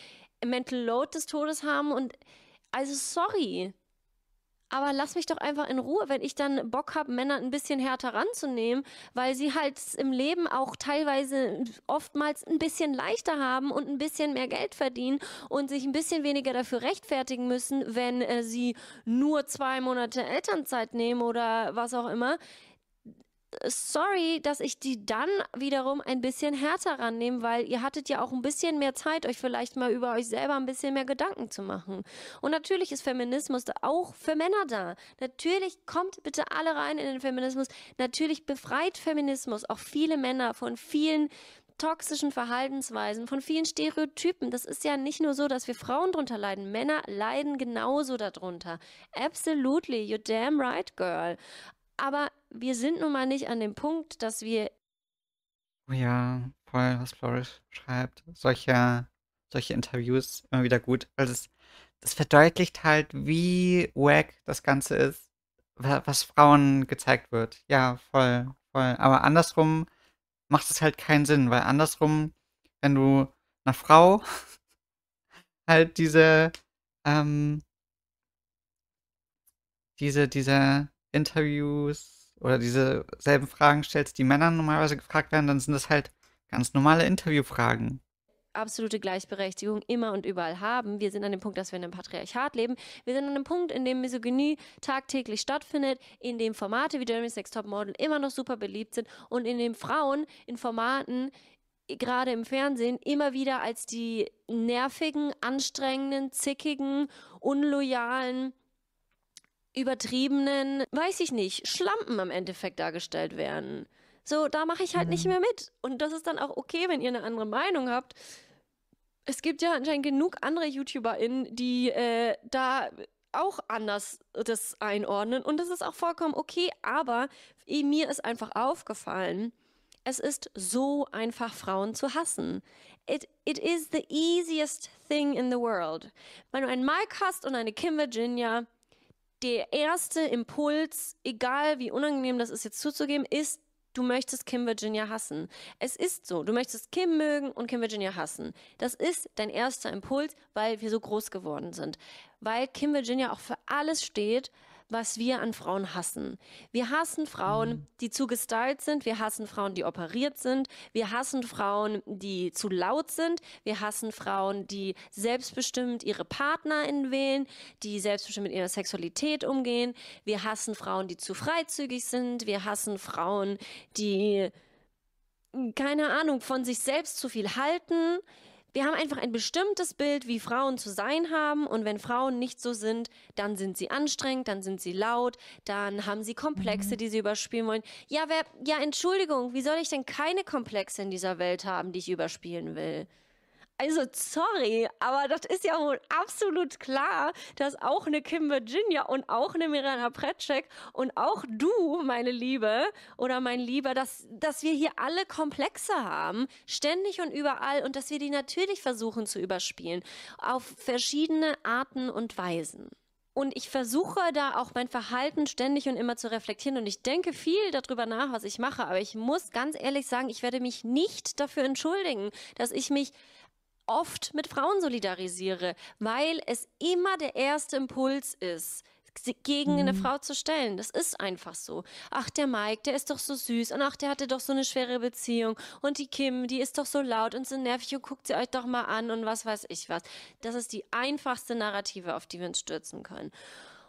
Mental Load des Todes haben. Und also sorry, aber lass mich doch einfach in Ruhe, wenn ich dann Bock habe, Männer ein bisschen härter ranzunehmen, weil sie halt im Leben auch teilweise oftmals ein bisschen leichter haben und ein bisschen mehr Geld verdienen und sich ein bisschen weniger dafür rechtfertigen müssen, wenn äh, sie nur zwei Monate Elternzeit nehmen oder was auch immer sorry, dass ich die dann wiederum ein bisschen härter rannehme, weil ihr hattet ja auch ein bisschen mehr Zeit, euch vielleicht mal über euch selber ein bisschen mehr Gedanken zu machen. Und natürlich ist Feminismus auch für Männer da. Natürlich kommt bitte alle rein in den Feminismus. Natürlich befreit Feminismus auch viele Männer von vielen toxischen Verhaltensweisen, von vielen Stereotypen. Das ist ja nicht nur so, dass wir Frauen drunter leiden. Männer leiden genauso darunter. Absolutely, you're damn right, girl. Aber wir sind nun mal nicht an dem Punkt, dass wir. Oh ja, voll, was Floris schreibt. Solche, solche Interviews immer wieder gut, weil also es, das verdeutlicht halt, wie wack das Ganze ist, was Frauen gezeigt wird. Ja, voll, voll. Aber andersrum macht es halt keinen Sinn, weil andersrum, wenn du einer Frau halt diese, ähm, diese, diese Interviews oder diese selben Fragen stellst, die Männer normalerweise gefragt werden, dann sind das halt ganz normale Interviewfragen absolute Gleichberechtigung immer und überall haben. Wir sind an dem Punkt, dass wir in einem Patriarchat leben. Wir sind an dem Punkt, in dem Misogynie tagtäglich stattfindet, in dem Formate wie Jeremy's Next Top Model immer noch super beliebt sind und in dem Frauen in Formaten gerade im Fernsehen immer wieder als die nervigen, anstrengenden, zickigen, unloyalen übertriebenen, weiß ich nicht, Schlampen am Endeffekt dargestellt werden. So, da mache ich halt mhm. nicht mehr mit. Und das ist dann auch okay, wenn ihr eine andere Meinung habt. Es gibt ja anscheinend genug andere YouTuberInnen, die äh, da auch anders das einordnen. Und das ist auch vollkommen okay. Aber mir ist einfach aufgefallen, es ist so einfach, Frauen zu hassen. It, it is the easiest thing in the world. Wenn du einen Mike hast und eine Kim Virginia, der erste Impuls, egal wie unangenehm das ist, jetzt zuzugeben, ist, du möchtest Kim Virginia hassen. Es ist so, du möchtest Kim mögen und Kim Virginia hassen. Das ist dein erster Impuls, weil wir so groß geworden sind. Weil Kim Virginia auch für alles steht, was wir an Frauen hassen. Wir hassen Frauen, mhm. die zu gestylt sind. Wir hassen Frauen, die operiert sind. Wir hassen Frauen, die zu laut sind. Wir hassen Frauen, die selbstbestimmt ihre PartnerInnen wählen, die selbstbestimmt mit ihrer Sexualität umgehen. Wir hassen Frauen, die zu freizügig sind. Wir hassen Frauen, die keine Ahnung, von sich selbst zu viel halten. Wir haben einfach ein bestimmtes Bild, wie Frauen zu sein haben. Und wenn Frauen nicht so sind, dann sind sie anstrengend, dann sind sie laut, dann haben sie Komplexe, mhm. die sie überspielen wollen. Ja, wer, ja, Entschuldigung, wie soll ich denn keine Komplexe in dieser Welt haben, die ich überspielen will? Also, sorry, aber das ist ja wohl absolut klar, dass auch eine Kim Virginia und auch eine Mirjana Pretschek und auch du, meine Liebe oder mein Lieber, dass, dass wir hier alle Komplexe haben, ständig und überall und dass wir die natürlich versuchen zu überspielen. Auf verschiedene Arten und Weisen. Und ich versuche da auch mein Verhalten ständig und immer zu reflektieren. Und ich denke viel darüber nach, was ich mache. Aber ich muss ganz ehrlich sagen, ich werde mich nicht dafür entschuldigen, dass ich mich oft mit Frauen solidarisiere, weil es immer der erste Impuls ist, gegen eine mhm. Frau zu stellen. Das ist einfach so. Ach, der Mike, der ist doch so süß und ach, der hatte doch so eine schwere Beziehung und die Kim, die ist doch so laut und so nervig und guckt sie euch doch mal an und was weiß ich was. Das ist die einfachste Narrative, auf die wir uns stürzen können.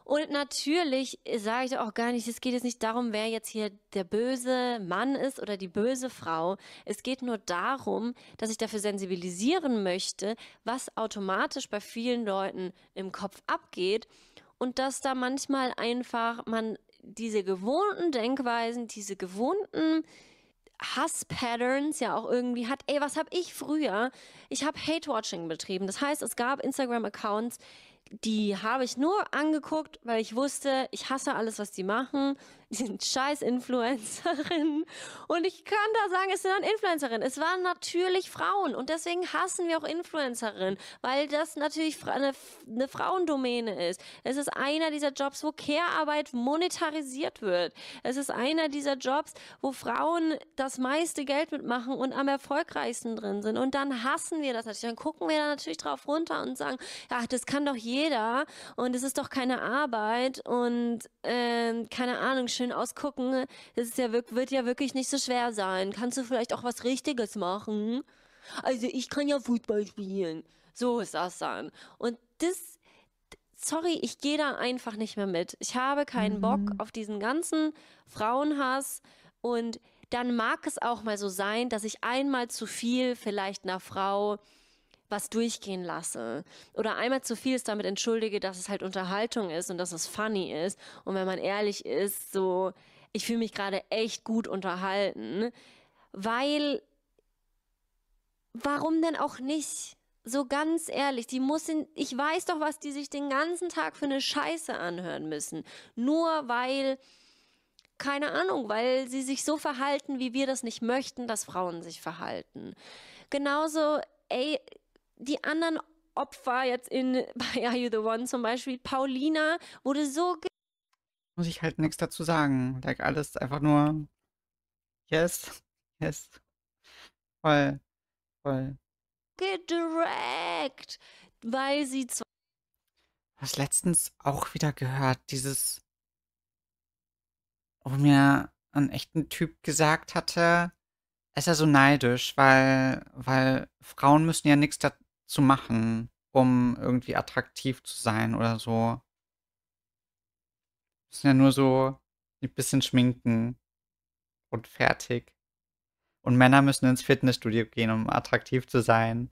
Und natürlich sage ich auch gar nicht, es geht jetzt nicht darum, wer jetzt hier der böse Mann ist oder die böse Frau. Es geht nur darum, dass ich dafür sensibilisieren möchte, was automatisch bei vielen Leuten im Kopf abgeht und dass da manchmal einfach man diese gewohnten Denkweisen, diese gewohnten Hass-Patterns ja auch irgendwie hat. Ey, was habe ich früher? Ich habe Hate-Watching betrieben. Das heißt, es gab Instagram-Accounts, die habe ich nur angeguckt, weil ich wusste, ich hasse alles, was die machen sind scheiß Influencerinnen. Und ich kann da sagen, es sind dann Influencerinnen. Es waren natürlich Frauen. Und deswegen hassen wir auch Influencerinnen, weil das natürlich eine, eine Frauendomäne ist. Es ist einer dieser Jobs, wo Care-Arbeit monetarisiert wird. Es ist einer dieser Jobs, wo Frauen das meiste Geld mitmachen und am erfolgreichsten drin sind. Und dann hassen wir das natürlich. Dann gucken wir da natürlich drauf runter und sagen, ach, das kann doch jeder und es ist doch keine Arbeit und äh, keine Ahnung, schön ausgucken. Das ja, wird ja wirklich nicht so schwer sein. Kannst du vielleicht auch was Richtiges machen? Also ich kann ja Fußball spielen. So ist das dann. Und das, sorry, ich gehe da einfach nicht mehr mit. Ich habe keinen mhm. Bock auf diesen ganzen Frauenhass und dann mag es auch mal so sein, dass ich einmal zu viel vielleicht einer Frau was durchgehen lasse oder einmal zu viel ist damit entschuldige, dass es halt Unterhaltung ist und dass es funny ist. Und wenn man ehrlich ist, so, ich fühle mich gerade echt gut unterhalten, weil warum denn auch nicht? So ganz ehrlich, die muss in, ich weiß doch, was die sich den ganzen Tag für eine Scheiße anhören müssen. Nur weil, keine Ahnung, weil sie sich so verhalten, wie wir das nicht möchten, dass Frauen sich verhalten. Genauso, ey, die anderen Opfer jetzt in bei Are You the One zum Beispiel, Paulina wurde so. Muss ich halt nichts dazu sagen. Like alles einfach nur. Yes, yes. Voll, voll. Gedragt, weil sie zwar. Was letztens auch wieder gehört, dieses. Wo mir ein echter Typ gesagt hatte, ist er so neidisch, weil, weil Frauen müssen ja nichts da zu machen, um irgendwie attraktiv zu sein oder so. Das sind ja nur so ein bisschen schminken und fertig. Und Männer müssen ins Fitnessstudio gehen, um attraktiv zu sein.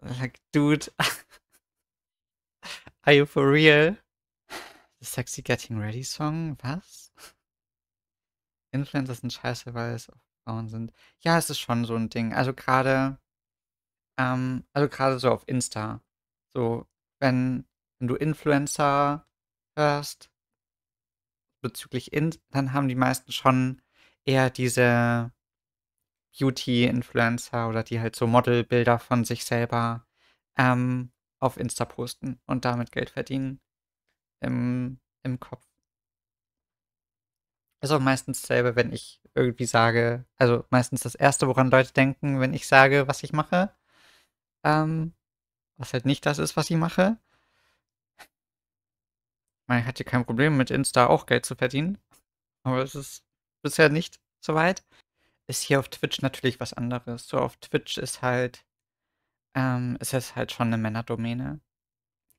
Like, dude, are you for real? The Sexy Getting Ready Song? Was? Influencer sind scheiße, weil es Frauen sind. Ja, es ist schon so ein Ding. Also gerade ähm, also gerade so auf Insta, so wenn, wenn du Influencer hörst bezüglich Insta, dann haben die meisten schon eher diese Beauty-Influencer oder die halt so Modelbilder von sich selber ähm, auf Insta posten und damit Geld verdienen im, im Kopf. Ist auch meistens dasselbe, wenn ich irgendwie sage, also meistens das Erste, woran Leute denken, wenn ich sage, was ich mache. Ähm, was halt nicht das ist, was ich mache. Man hat hier kein Problem mit Insta auch Geld zu verdienen. Aber es ist bisher nicht so weit. Ist hier auf Twitch natürlich was anderes. So auf Twitch ist halt, ähm, ist es halt schon eine Männerdomäne.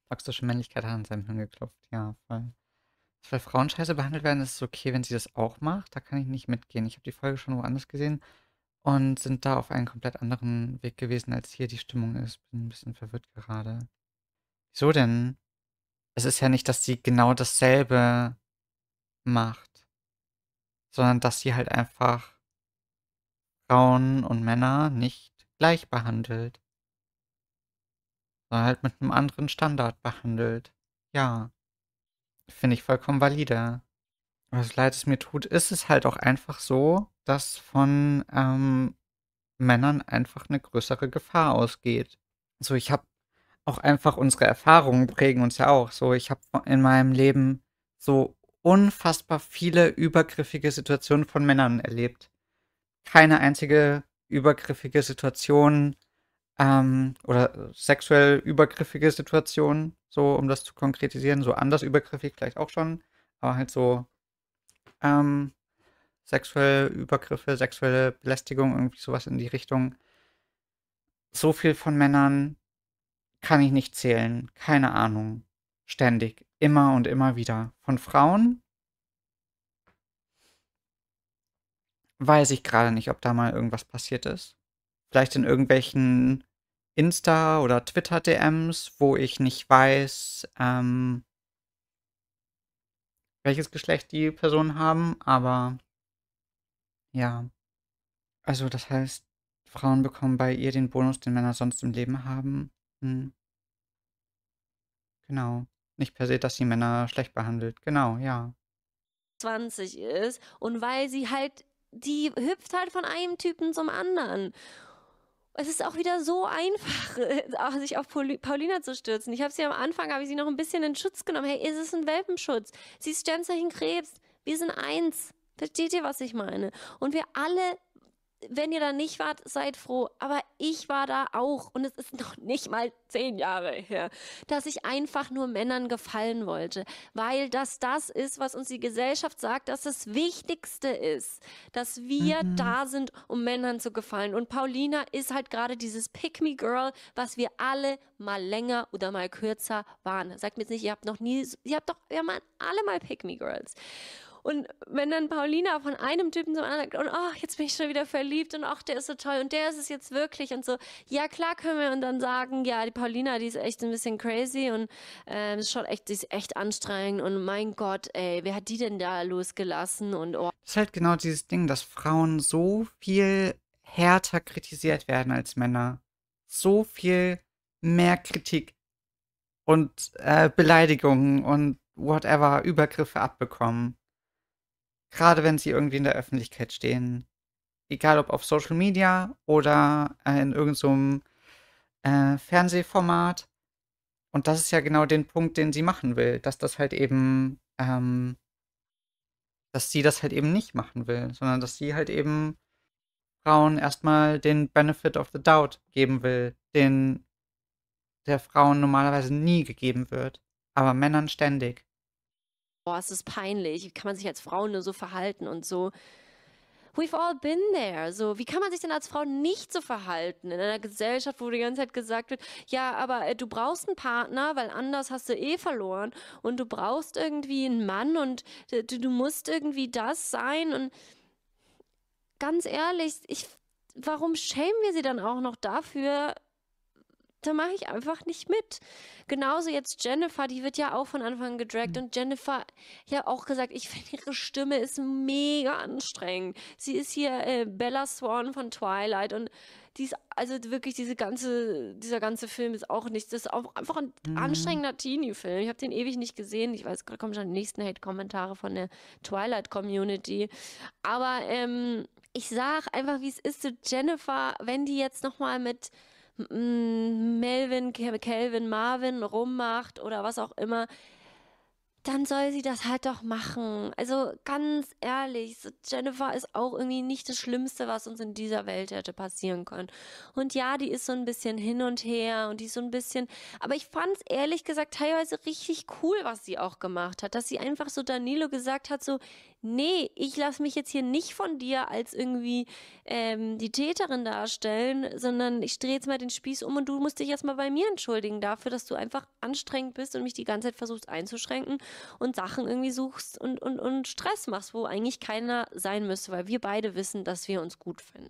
Toxische Männlichkeit hat an seinem Hirn geklopft. Ja, voll. Dass Frauen scheiße behandelt werden, ist es okay, wenn sie das auch macht. Da kann ich nicht mitgehen. Ich habe die Folge schon woanders gesehen und sind da auf einen komplett anderen Weg gewesen, als hier die Stimmung ist. Bin ein bisschen verwirrt gerade. Wieso denn? Es ist ja nicht, dass sie genau dasselbe macht, sondern dass sie halt einfach Frauen und Männer nicht gleich behandelt, sondern halt mit einem anderen Standard behandelt. Ja, finde ich vollkommen valide was leid es mir tut, ist es halt auch einfach so, dass von ähm, Männern einfach eine größere Gefahr ausgeht. So, also, ich habe auch einfach unsere Erfahrungen prägen uns ja auch. So, ich habe in meinem Leben so unfassbar viele übergriffige Situationen von Männern erlebt. Keine einzige übergriffige Situation ähm, oder sexuell übergriffige Situation, so um das zu konkretisieren, so anders übergriffig vielleicht auch schon, aber halt so ähm, sexuelle Übergriffe, sexuelle Belästigung, irgendwie sowas in die Richtung. So viel von Männern kann ich nicht zählen. Keine Ahnung. Ständig. Immer und immer wieder. Von Frauen weiß ich gerade nicht, ob da mal irgendwas passiert ist. Vielleicht in irgendwelchen Insta- oder Twitter-DMs, wo ich nicht weiß, ähm, welches Geschlecht die Personen haben, aber ja. Also das heißt, Frauen bekommen bei ihr den Bonus, den Männer sonst im Leben haben. Hm. Genau. Nicht per se, dass sie Männer schlecht behandelt. Genau, ja. 20 ist und weil sie halt, die hüpft halt von einem Typen zum anderen es ist auch wieder so einfach, sich auf Paulina zu stürzen. Ich habe sie am Anfang, habe ich sie noch ein bisschen in Schutz genommen. Hey, ist es ein Welpenschutz? Sie ist Sternzeichen Krebs. Wir sind eins. Versteht ihr, was ich meine? Und wir alle wenn ihr da nicht wart, seid froh. Aber ich war da auch und es ist noch nicht mal zehn Jahre her, dass ich einfach nur Männern gefallen wollte, weil das das ist, was uns die Gesellschaft sagt, dass das Wichtigste ist, dass wir mhm. da sind, um Männern zu gefallen. Und Paulina ist halt gerade dieses Pick Me Girl, was wir alle mal länger oder mal kürzer waren. Sagt mir jetzt nicht, ihr habt noch nie, ihr habt doch, wir waren alle mal Pick Me Girls. Und wenn dann Paulina von einem Typen zum anderen sagt, und ach, oh, jetzt bin ich schon wieder verliebt und ach, der ist so toll und der ist es jetzt wirklich und so, ja klar können wir und dann sagen, ja, die Paulina, die ist echt ein bisschen crazy und äh, ist schon echt, die ist echt anstrengend und mein Gott, ey, wer hat die denn da losgelassen und oh. Das ist halt genau dieses Ding, dass Frauen so viel härter kritisiert werden als Männer. So viel mehr Kritik und äh, Beleidigungen und whatever, Übergriffe abbekommen. Gerade wenn sie irgendwie in der Öffentlichkeit stehen. Egal ob auf Social Media oder äh, in irgendeinem so äh, Fernsehformat. Und das ist ja genau den Punkt, den sie machen will, dass das halt eben, ähm, dass sie das halt eben nicht machen will, sondern dass sie halt eben Frauen erstmal den Benefit of the Doubt geben will, den der Frauen normalerweise nie gegeben wird, aber Männern ständig boah, es ist peinlich, wie kann man sich als Frau nur so verhalten und so. We've all been there. So, wie kann man sich denn als Frau nicht so verhalten in einer Gesellschaft, wo die ganze Zeit gesagt wird, ja, aber äh, du brauchst einen Partner, weil anders hast du eh verloren und du brauchst irgendwie einen Mann und äh, du, du musst irgendwie das sein und ganz ehrlich, ich warum schämen wir sie dann auch noch dafür, da mache ich einfach nicht mit. Genauso jetzt Jennifer, die wird ja auch von Anfang an gedragt mhm. und Jennifer, ich habe auch gesagt, ich finde ihre Stimme ist mega anstrengend. Sie ist hier äh, Bella Swan von Twilight und die ist, also wirklich diese ganze, dieser ganze Film ist auch nichts. das ist auch einfach ein mhm. anstrengender Teenie-Film. Ich habe den ewig nicht gesehen. Ich weiß, da kommen schon die nächsten Hate-Kommentare von der Twilight-Community. Aber ähm, ich sag einfach, wie es ist zu Jennifer, wenn die jetzt nochmal mit Mm, Melvin, Kelvin, Marvin rummacht oder was auch immer, dann soll sie das halt doch machen. Also ganz ehrlich, Jennifer ist auch irgendwie nicht das Schlimmste, was uns in dieser Welt hätte passieren können. Und ja, die ist so ein bisschen hin und her und die ist so ein bisschen, aber ich fand es ehrlich gesagt teilweise richtig cool, was sie auch gemacht hat, dass sie einfach so Danilo gesagt hat, so, nee, ich lasse mich jetzt hier nicht von dir als irgendwie ähm, die Täterin darstellen, sondern ich drehe jetzt mal den Spieß um und du musst dich erstmal bei mir entschuldigen dafür, dass du einfach anstrengend bist und mich die ganze Zeit versuchst einzuschränken und Sachen irgendwie suchst und, und, und Stress machst, wo eigentlich keiner sein müsste, weil wir beide wissen, dass wir uns gut finden.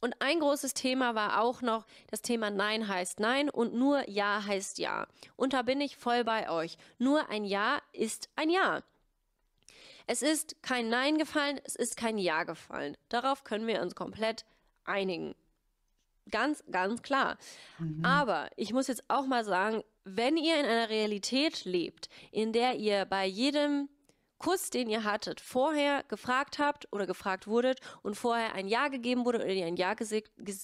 Und ein großes Thema war auch noch das Thema Nein heißt Nein und nur Ja heißt Ja. Und da bin ich voll bei euch. Nur ein Ja ist ein Ja. Es ist kein Nein gefallen, es ist kein Ja gefallen. Darauf können wir uns komplett einigen. Ganz, ganz klar. Mhm. Aber ich muss jetzt auch mal sagen, wenn ihr in einer Realität lebt, in der ihr bei jedem Kuss, den ihr hattet, vorher gefragt habt oder gefragt wurdet und vorher ein Ja gegeben wurde oder ihr ein Ja ge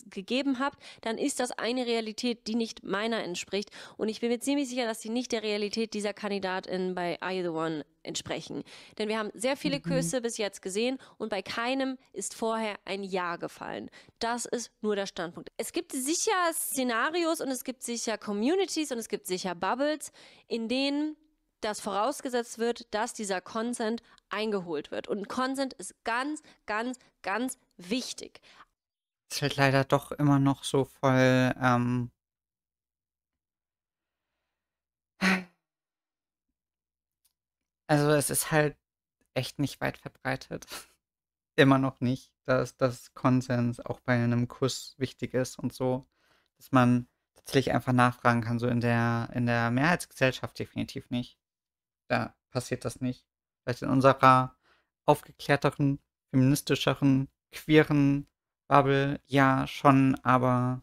gegeben habt, dann ist das eine Realität, die nicht meiner entspricht. Und ich bin mir ziemlich sicher, dass die nicht der Realität dieser Kandidatin bei Are the One entsprechen. Denn wir haben sehr viele mhm. Küsse bis jetzt gesehen und bei keinem ist vorher ein Ja gefallen. Das ist nur der Standpunkt. Es gibt sicher Szenarios und es gibt sicher Communities und es gibt sicher Bubbles, in denen dass vorausgesetzt wird, dass dieser Consent eingeholt wird. Und Consent ist ganz, ganz, ganz wichtig. Es wird leider doch immer noch so voll ähm, Also es ist halt echt nicht weit verbreitet. Immer noch nicht, dass das Konsens auch bei einem Kuss wichtig ist und so, dass man tatsächlich einfach nachfragen kann, so in der, in der Mehrheitsgesellschaft definitiv nicht da passiert das nicht. Vielleicht in unserer aufgeklärteren, feministischeren, queeren Bubble, ja, schon, aber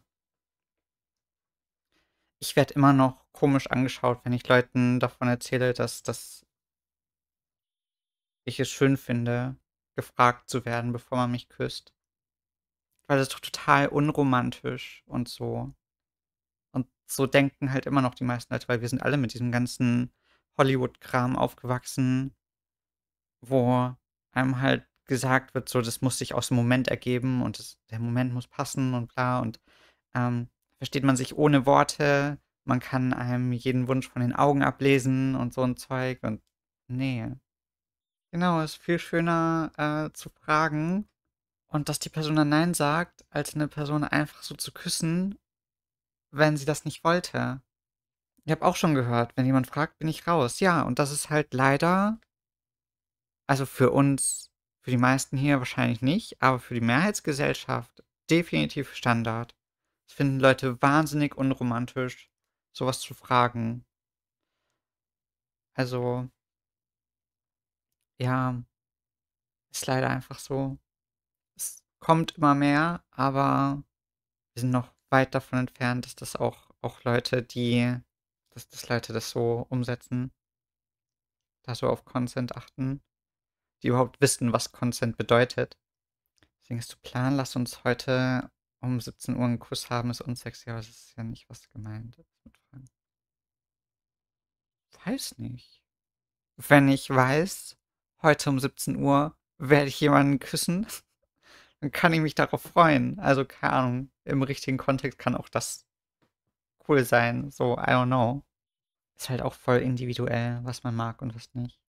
ich werde immer noch komisch angeschaut, wenn ich Leuten davon erzähle, dass, dass ich es schön finde, gefragt zu werden, bevor man mich küsst. Weil das ist total unromantisch und so. Und so denken halt immer noch die meisten Leute, weil wir sind alle mit diesem ganzen Hollywood-Kram aufgewachsen, wo einem halt gesagt wird, so, das muss sich aus dem Moment ergeben und das, der Moment muss passen und bla und ähm, versteht man sich ohne Worte, man kann einem jeden Wunsch von den Augen ablesen und so ein Zeug und nee. Genau, ist viel schöner äh, zu fragen und dass die Person dann Nein sagt, als eine Person einfach so zu küssen, wenn sie das nicht wollte. Ich habe auch schon gehört, wenn jemand fragt, bin ich raus. Ja, und das ist halt leider, also für uns, für die meisten hier wahrscheinlich nicht, aber für die Mehrheitsgesellschaft definitiv Standard. Das finden Leute wahnsinnig unromantisch, sowas zu fragen. Also, ja, ist leider einfach so. Es kommt immer mehr, aber wir sind noch weit davon entfernt, dass das auch, auch Leute, die dass, dass Leute das so umsetzen, da so auf Consent achten, die überhaupt wissen, was Consent bedeutet. Deswegen ist zu planen, lass uns heute um 17 Uhr einen Kuss haben, ist unsexy, aber es ist ja nicht, was gemeint ist Weiß nicht. Wenn ich weiß, heute um 17 Uhr werde ich jemanden küssen, dann kann ich mich darauf freuen. Also keine Ahnung, im richtigen Kontext kann auch das cool sein. So, I don't know. Ist halt auch voll individuell, was man mag und was nicht.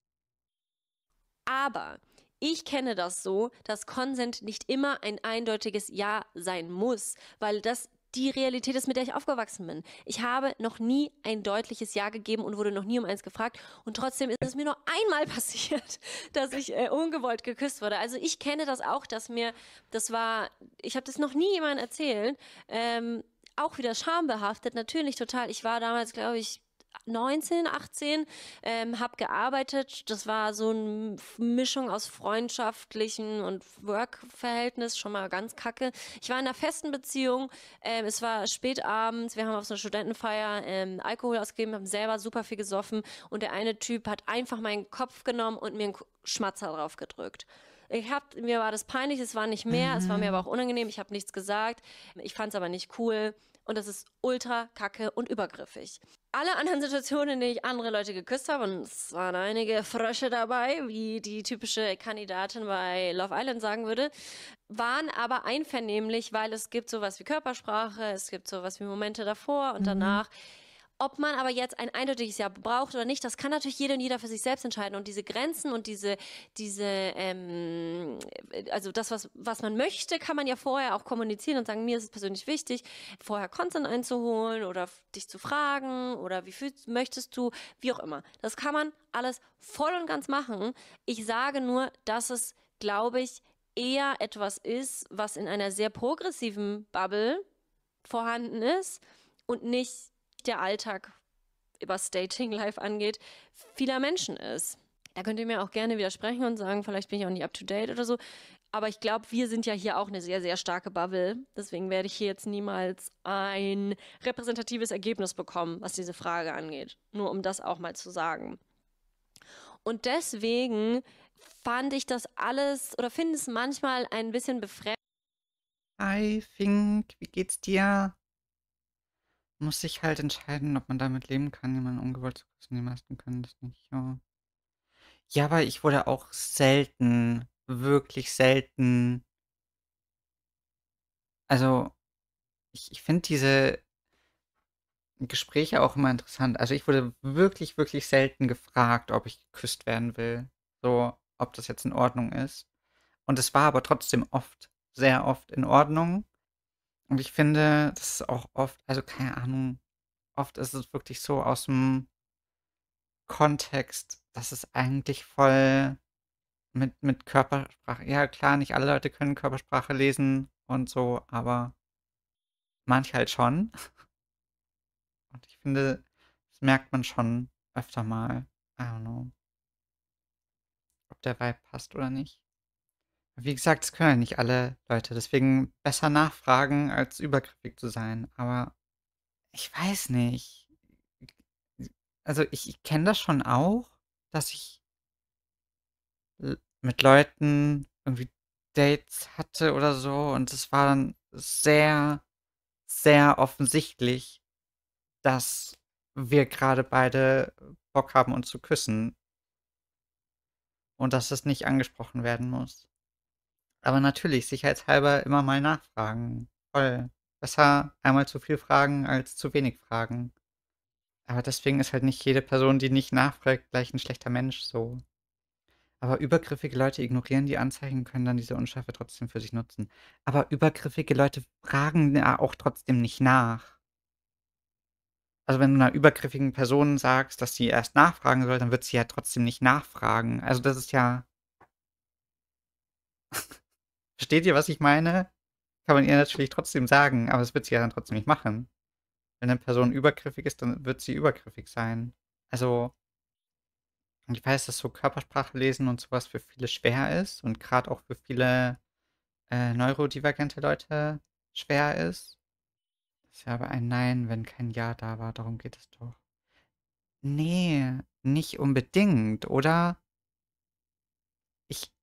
Aber ich kenne das so, dass Consent nicht immer ein eindeutiges Ja sein muss, weil das die Realität ist, mit der ich aufgewachsen bin. Ich habe noch nie ein deutliches Ja gegeben und wurde noch nie um eins gefragt. Und trotzdem ist es mir nur einmal passiert, dass ich äh, ungewollt geküsst wurde. Also ich kenne das auch, dass mir, das war, ich habe das noch nie jemandem erzählt, ähm, auch wieder schambehaftet, natürlich total. Ich war damals, glaube ich, 19, 18, ähm, habe gearbeitet. Das war so eine Mischung aus freundschaftlichen und Work-Verhältnis, schon mal ganz kacke. Ich war in einer festen Beziehung. Ähm, es war spät abends. Wir haben auf so einer Studentenfeier ähm, Alkohol ausgegeben, haben selber super viel gesoffen. Und der eine Typ hat einfach meinen Kopf genommen und mir einen Schmatzer drauf gedrückt. Ich hab, mir war das peinlich, es war nicht mehr, mhm. es war mir mhm. aber auch unangenehm, ich habe nichts gesagt. Ich fand es aber nicht cool und das ist ultra kacke und übergriffig. Alle anderen Situationen, in denen ich andere Leute geküsst habe, und es waren einige Frösche dabei, wie die typische Kandidatin bei Love Island sagen würde, waren aber einvernehmlich, weil es gibt sowas wie Körpersprache, es gibt sowas wie Momente davor und mhm. danach. Ob man aber jetzt ein eindeutiges Ja braucht oder nicht, das kann natürlich jeder und jeder für sich selbst entscheiden. Und diese Grenzen und diese, diese, ähm, also das, was, was man möchte, kann man ja vorher auch kommunizieren und sagen, mir ist es persönlich wichtig, vorher Content einzuholen oder dich zu fragen oder wie fühlst, möchtest du, wie auch immer. Das kann man alles voll und ganz machen. Ich sage nur, dass es, glaube ich, eher etwas ist, was in einer sehr progressiven Bubble vorhanden ist und nicht der Alltag, was Dating Life angeht, vieler Menschen ist. Da könnt ihr mir auch gerne widersprechen und sagen, vielleicht bin ich auch nicht up to date oder so. Aber ich glaube, wir sind ja hier auch eine sehr, sehr starke Bubble. Deswegen werde ich hier jetzt niemals ein repräsentatives Ergebnis bekommen, was diese Frage angeht. Nur um das auch mal zu sagen. Und deswegen fand ich das alles oder finde es manchmal ein bisschen befremdlich. Hi, Fink, wie geht's dir? muss sich halt entscheiden, ob man damit leben kann, jemanden ungewollt zu küssen. Die meisten können das nicht. Ja. ja, aber ich wurde auch selten, wirklich selten. Also, ich, ich finde diese Gespräche auch immer interessant. Also, ich wurde wirklich, wirklich selten gefragt, ob ich geküsst werden will. So, ob das jetzt in Ordnung ist. Und es war aber trotzdem oft, sehr oft in Ordnung. Und ich finde, das ist auch oft, also keine Ahnung, oft ist es wirklich so aus dem Kontext, dass es eigentlich voll mit, mit Körpersprache, ja klar, nicht alle Leute können Körpersprache lesen und so, aber manche halt schon. Und ich finde, das merkt man schon öfter mal. I don't know. Ob der Vibe passt oder nicht. Wie gesagt, es können ja nicht alle Leute. Deswegen besser nachfragen, als übergriffig zu sein. Aber ich weiß nicht. Also ich, ich kenne das schon auch, dass ich mit Leuten irgendwie Dates hatte oder so. Und es war dann sehr, sehr offensichtlich, dass wir gerade beide Bock haben, uns zu küssen. Und dass es nicht angesprochen werden muss. Aber natürlich, sicherheitshalber immer mal nachfragen. Voll. Besser einmal zu viel fragen als zu wenig fragen. Aber deswegen ist halt nicht jede Person, die nicht nachfragt, gleich ein schlechter Mensch so. Aber übergriffige Leute ignorieren die Anzeichen, können dann diese Unschärfe trotzdem für sich nutzen. Aber übergriffige Leute fragen ja auch trotzdem nicht nach. Also wenn du einer übergriffigen Person sagst, dass sie erst nachfragen soll, dann wird sie ja trotzdem nicht nachfragen. Also das ist ja Versteht ihr, was ich meine? Kann man ihr natürlich trotzdem sagen, aber es wird sie ja dann trotzdem nicht machen. Wenn eine Person übergriffig ist, dann wird sie übergriffig sein. Also, ich weiß, dass so Körpersprache lesen und sowas für viele schwer ist und gerade auch für viele äh, neurodivergente Leute schwer ist. Das ist ja aber ein Nein, wenn kein Ja da war, darum geht es doch. Nee, nicht unbedingt, oder? Ich,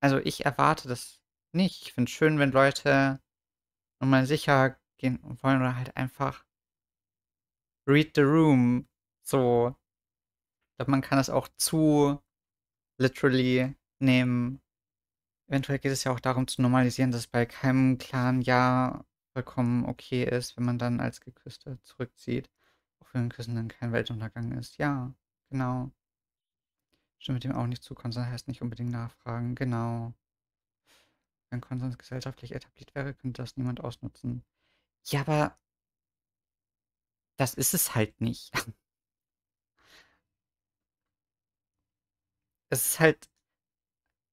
also ich erwarte, dass nicht. Ich finde es schön, wenn Leute nochmal sicher gehen wollen oder halt einfach read the room. So. Ich glaube, man kann das auch zu literally nehmen. Eventuell geht es ja auch darum zu normalisieren, dass bei keinem klaren Ja vollkommen okay ist, wenn man dann als Geküsste zurückzieht. Auch wenn Küssen dann kein Weltuntergang ist. Ja, genau. Stimmt mit dem auch nicht zu, kann heißt nicht unbedingt nachfragen. Genau. Wenn Konsens gesellschaftlich etabliert wäre, könnte das niemand ausnutzen. Ja, aber das ist es halt nicht. Es ist halt,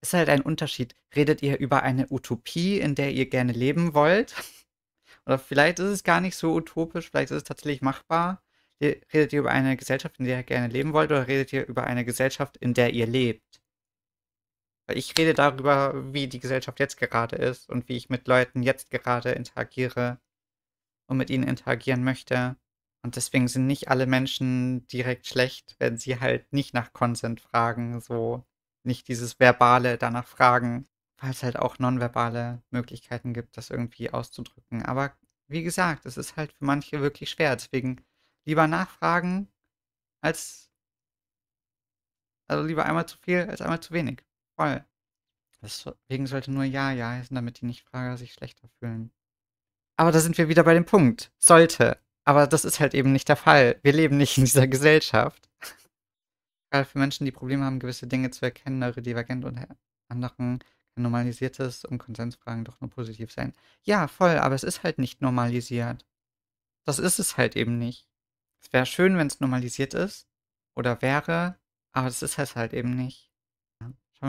ist halt ein Unterschied. Redet ihr über eine Utopie, in der ihr gerne leben wollt? Oder vielleicht ist es gar nicht so utopisch, vielleicht ist es tatsächlich machbar. Redet ihr über eine Gesellschaft, in der ihr gerne leben wollt, oder redet ihr über eine Gesellschaft, in der ihr lebt? Ich rede darüber, wie die Gesellschaft jetzt gerade ist und wie ich mit Leuten jetzt gerade interagiere und mit ihnen interagieren möchte. Und deswegen sind nicht alle Menschen direkt schlecht, wenn sie halt nicht nach Consent fragen, so nicht dieses verbale danach fragen, weil es halt auch nonverbale Möglichkeiten gibt, das irgendwie auszudrücken. Aber wie gesagt, es ist halt für manche wirklich schwer. Deswegen lieber nachfragen als also lieber einmal zu viel als einmal zu wenig. Voll. Deswegen sollte nur Ja, Ja heißen, damit die Nichtfrager sich schlechter fühlen. Aber da sind wir wieder bei dem Punkt. Sollte. Aber das ist halt eben nicht der Fall. Wir leben nicht in dieser Gesellschaft. Gerade für Menschen, die Probleme haben, gewisse Dinge zu erkennen, divergent und anderen kann normalisiertes und Konsensfragen doch nur positiv sein. Ja, voll, aber es ist halt nicht normalisiert. Das ist es halt eben nicht. Es wäre schön, wenn es normalisiert ist oder wäre, aber das ist es halt eben nicht.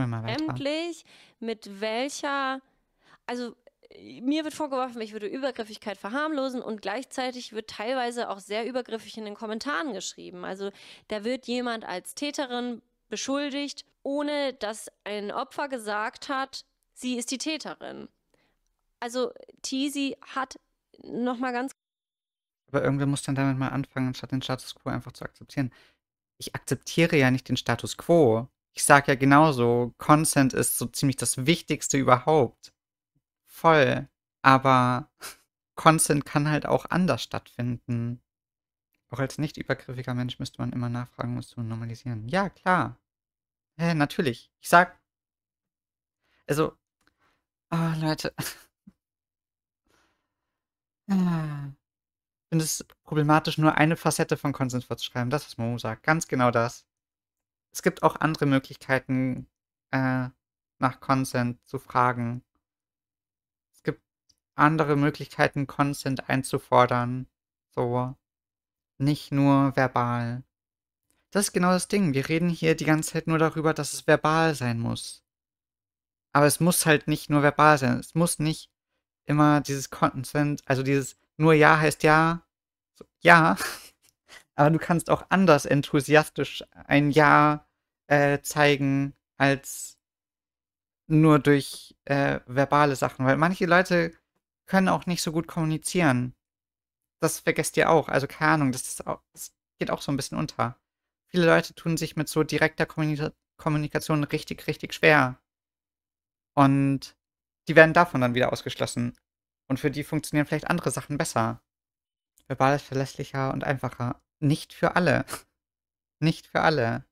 Endlich, mit welcher, also äh, mir wird vorgeworfen, ich würde Übergriffigkeit verharmlosen und gleichzeitig wird teilweise auch sehr übergriffig in den Kommentaren geschrieben. Also da wird jemand als Täterin beschuldigt, ohne dass ein Opfer gesagt hat, sie ist die Täterin. Also Tisi hat nochmal ganz. Aber irgendwer muss dann damit mal anfangen, anstatt den Status quo einfach zu akzeptieren. Ich akzeptiere ja nicht den Status quo. Ich sag ja genauso, Consent ist so ziemlich das Wichtigste überhaupt. Voll. Aber Consent kann halt auch anders stattfinden. Auch als nicht übergriffiger Mensch müsste man immer nachfragen, musst du normalisieren. Ja, klar. Hä, natürlich. Ich sag. Also. Oh, Leute. Ich finde es problematisch, nur eine Facette von Consent vorzuschreiben. Das, was Momo sagt. Ganz genau das es gibt auch andere Möglichkeiten, äh, nach Consent zu fragen. Es gibt andere Möglichkeiten, Consent einzufordern. So. Nicht nur verbal. Das ist genau das Ding. Wir reden hier die ganze Zeit nur darüber, dass es verbal sein muss. Aber es muss halt nicht nur verbal sein. Es muss nicht immer dieses Consent, also dieses nur Ja heißt Ja. So, ja. Aber du kannst auch anders enthusiastisch ein Ja äh, zeigen als nur durch äh, verbale Sachen, weil manche Leute können auch nicht so gut kommunizieren. Das vergesst ihr auch. Also keine Ahnung, das, auch, das geht auch so ein bisschen unter. Viele Leute tun sich mit so direkter Kommunika Kommunikation richtig, richtig schwer. Und die werden davon dann wieder ausgeschlossen. Und für die funktionieren vielleicht andere Sachen besser. Verbal ist verlässlicher und einfacher. Nicht für alle. Nicht für alle.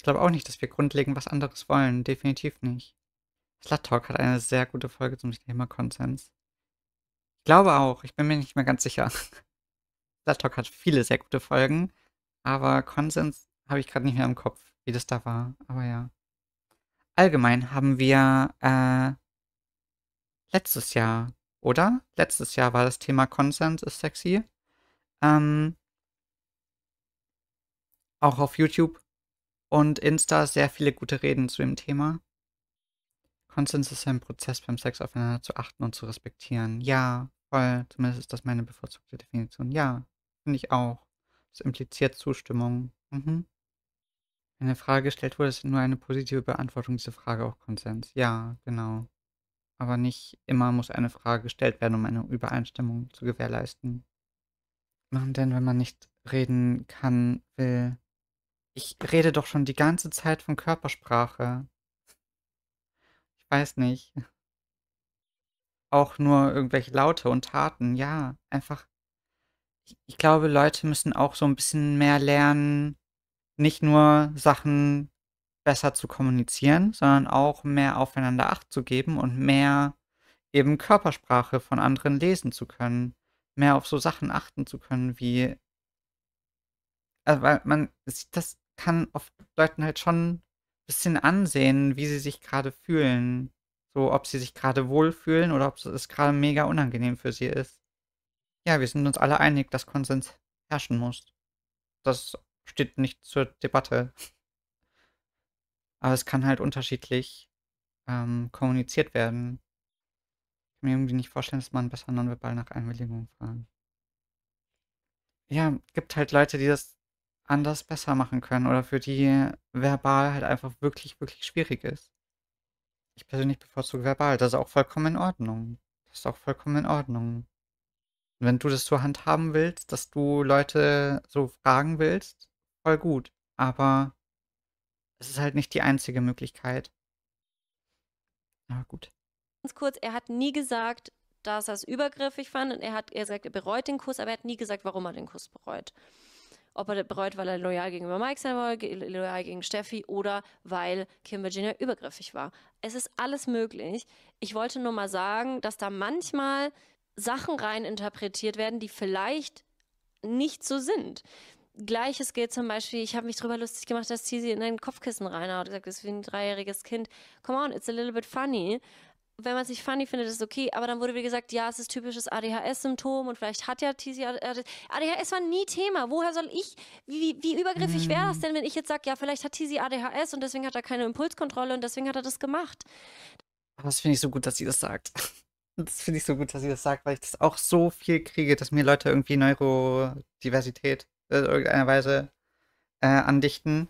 Ich glaube auch nicht, dass wir grundlegend was anderes wollen. Definitiv nicht. Slut Talk hat eine sehr gute Folge zum Thema Konsens. Ich glaube auch. Ich bin mir nicht mehr ganz sicher. Slut Talk hat viele sehr gute Folgen. Aber Konsens habe ich gerade nicht mehr im Kopf, wie das da war. Aber ja. Allgemein haben wir äh, letztes Jahr, oder? Letztes Jahr war das Thema Konsens ist sexy. Ähm, auch auf YouTube und Insta sehr viele gute Reden zu dem Thema. Konsens ist ein Prozess beim Sex aufeinander zu achten und zu respektieren. Ja, voll. Zumindest ist das meine bevorzugte Definition. Ja, finde ich auch. Das impliziert Zustimmung. Mhm. Wenn eine Frage gestellt wurde, ist nur eine positive Beantwortung dieser Frage auch Konsens. Ja, genau. Aber nicht immer muss eine Frage gestellt werden, um eine Übereinstimmung zu gewährleisten. Warum denn, wenn man nicht reden kann, will, ich rede doch schon die ganze Zeit von Körpersprache. Ich weiß nicht. Auch nur irgendwelche Laute und Taten, ja. Einfach. Ich, ich glaube, Leute müssen auch so ein bisschen mehr lernen, nicht nur Sachen besser zu kommunizieren, sondern auch mehr aufeinander Acht zu geben und mehr eben Körpersprache von anderen lesen zu können, mehr auf so Sachen achten zu können wie, also weil man sieht das kann oft Leuten halt schon ein bisschen ansehen, wie sie sich gerade fühlen. So, ob sie sich gerade wohlfühlen oder ob es gerade mega unangenehm für sie ist. Ja, wir sind uns alle einig, dass Konsens herrschen muss. Das steht nicht zur Debatte. Aber es kann halt unterschiedlich ähm, kommuniziert werden. Ich kann mir irgendwie nicht vorstellen, dass man besser nonverbal nach Einwilligung fragen. Ja, gibt halt Leute, die das anders besser machen können oder für die verbal halt einfach wirklich, wirklich schwierig ist. Ich persönlich bevorzuge verbal. Das ist auch vollkommen in Ordnung. Das ist auch vollkommen in Ordnung. wenn du das zur Hand haben willst, dass du Leute so fragen willst, voll gut. Aber es ist halt nicht die einzige Möglichkeit. Aber gut. Ganz kurz, er hat nie gesagt, dass er es übergriffig fand und er hat er gesagt, er bereut den Kuss, aber er hat nie gesagt, warum er den Kuss bereut ob er das bereut, weil er loyal gegenüber Mike sein wollte, loyal gegen Steffi oder weil Kim Virginia übergriffig war. Es ist alles möglich. Ich wollte nur mal sagen, dass da manchmal Sachen rein interpretiert werden, die vielleicht nicht so sind. Gleiches gilt zum Beispiel, ich habe mich darüber lustig gemacht, dass Tizi in ein Kopfkissen reinhaut. und gesagt, das ist wie ein dreijähriges Kind. Come on, it's a little bit funny wenn man sich funny findet, ist es okay. Aber dann wurde mir gesagt, ja, es ist typisches ADHS-Symptom und vielleicht hat ja Tizi ADHS ADHS war nie Thema. Woher soll ich, wie, wie übergriffig wäre das mm. denn, wenn ich jetzt sage, ja, vielleicht hat Tizi ADHS und deswegen hat er keine Impulskontrolle und deswegen hat er das gemacht. Das finde ich so gut, dass sie das sagt. Das finde ich so gut, dass sie das sagt, weil ich das auch so viel kriege, dass mir Leute irgendwie Neurodiversität in irgendeiner Weise äh, andichten.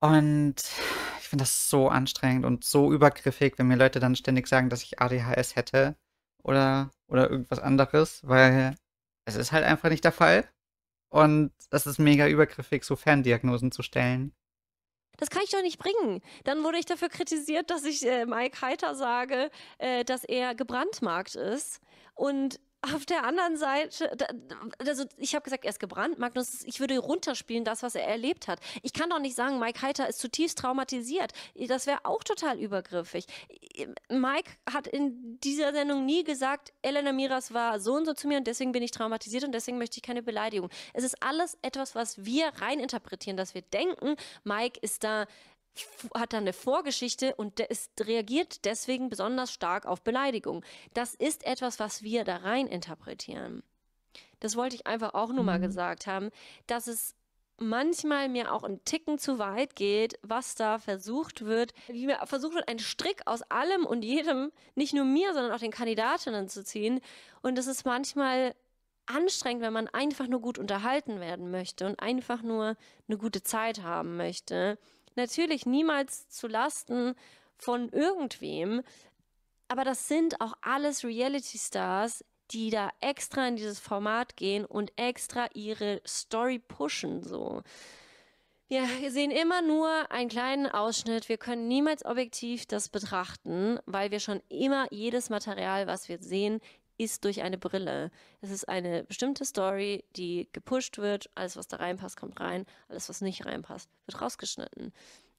Und finde das so anstrengend und so übergriffig, wenn mir Leute dann ständig sagen, dass ich ADHS hätte oder, oder irgendwas anderes, weil es ist halt einfach nicht der Fall. Und das ist mega übergriffig, so Ferndiagnosen zu stellen. Das kann ich doch nicht bringen. Dann wurde ich dafür kritisiert, dass ich äh, Mike Heiter sage, äh, dass er gebrandmarkt ist. Und auf der anderen Seite, also ich habe gesagt, er ist gebrannt. Magnus, ich würde runterspielen, das, was er erlebt hat. Ich kann doch nicht sagen, Mike Heiter ist zutiefst traumatisiert. Das wäre auch total übergriffig. Mike hat in dieser Sendung nie gesagt, Elena Miras war so und so zu mir und deswegen bin ich traumatisiert und deswegen möchte ich keine Beleidigung. Es ist alles etwas, was wir reininterpretieren, dass wir denken, Mike ist da hat dann eine Vorgeschichte und es reagiert deswegen besonders stark auf Beleidigung. Das ist etwas, was wir da rein interpretieren. Das wollte ich einfach auch nur mhm. mal gesagt haben, dass es manchmal mir auch ein Ticken zu weit geht, was da versucht wird, wie mir versucht wird, einen Strick aus allem und jedem, nicht nur mir, sondern auch den Kandidatinnen zu ziehen. Und es ist manchmal anstrengend, wenn man einfach nur gut unterhalten werden möchte und einfach nur eine gute Zeit haben möchte. Natürlich niemals zu Lasten von irgendwem. Aber das sind auch alles Reality Stars, die da extra in dieses Format gehen und extra ihre Story pushen, so. Wir sehen immer nur einen kleinen Ausschnitt. Wir können niemals objektiv das betrachten, weil wir schon immer jedes Material, was wir sehen, ist durch eine Brille. Es ist eine bestimmte Story, die gepusht wird. Alles, was da reinpasst, kommt rein. Alles, was nicht reinpasst, wird rausgeschnitten.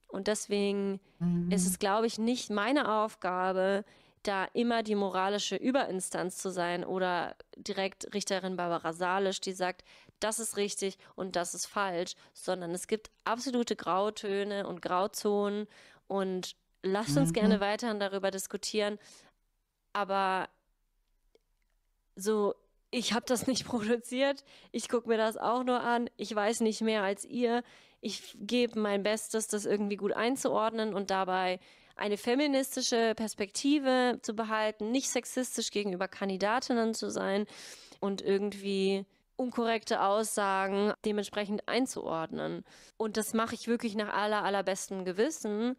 Und deswegen mhm. ist es, glaube ich, nicht meine Aufgabe, da immer die moralische Überinstanz zu sein oder direkt Richterin Barbara Salisch, die sagt, das ist richtig und das ist falsch, sondern es gibt absolute Grautöne und Grauzonen und lasst uns mhm. gerne weiterhin darüber diskutieren. Aber so, ich habe das nicht produziert, ich gucke mir das auch nur an, ich weiß nicht mehr als ihr, ich gebe mein Bestes, das irgendwie gut einzuordnen und dabei eine feministische Perspektive zu behalten, nicht sexistisch gegenüber Kandidatinnen zu sein und irgendwie unkorrekte Aussagen dementsprechend einzuordnen. Und das mache ich wirklich nach aller, allerbestem Gewissen.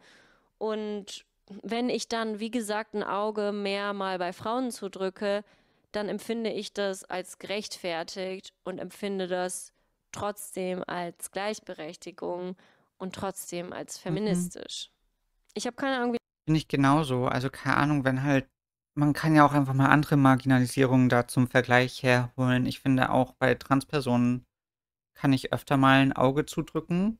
Und wenn ich dann, wie gesagt, ein Auge mehr mal bei Frauen zudrücke, dann empfinde ich das als gerechtfertigt und empfinde das trotzdem als Gleichberechtigung und trotzdem als mhm. feministisch. Mhm. Ich habe keine Ahnung, wie. Finde ich genauso. Also keine Ahnung, wenn halt. Man kann ja auch einfach mal andere Marginalisierungen da zum Vergleich herholen. Ich finde auch bei Transpersonen kann ich öfter mal ein Auge zudrücken,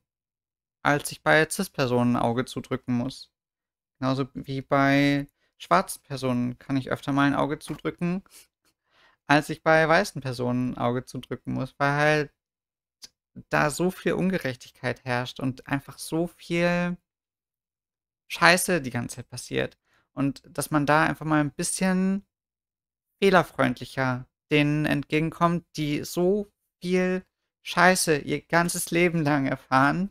als ich bei Cis-Personen ein Auge zudrücken muss. Genauso wie bei schwarzen Personen kann ich öfter mal ein Auge zudrücken, als ich bei weißen Personen ein Auge zudrücken muss, weil halt da so viel Ungerechtigkeit herrscht und einfach so viel Scheiße die ganze Zeit passiert. Und dass man da einfach mal ein bisschen fehlerfreundlicher denen entgegenkommt, die so viel Scheiße ihr ganzes Leben lang erfahren.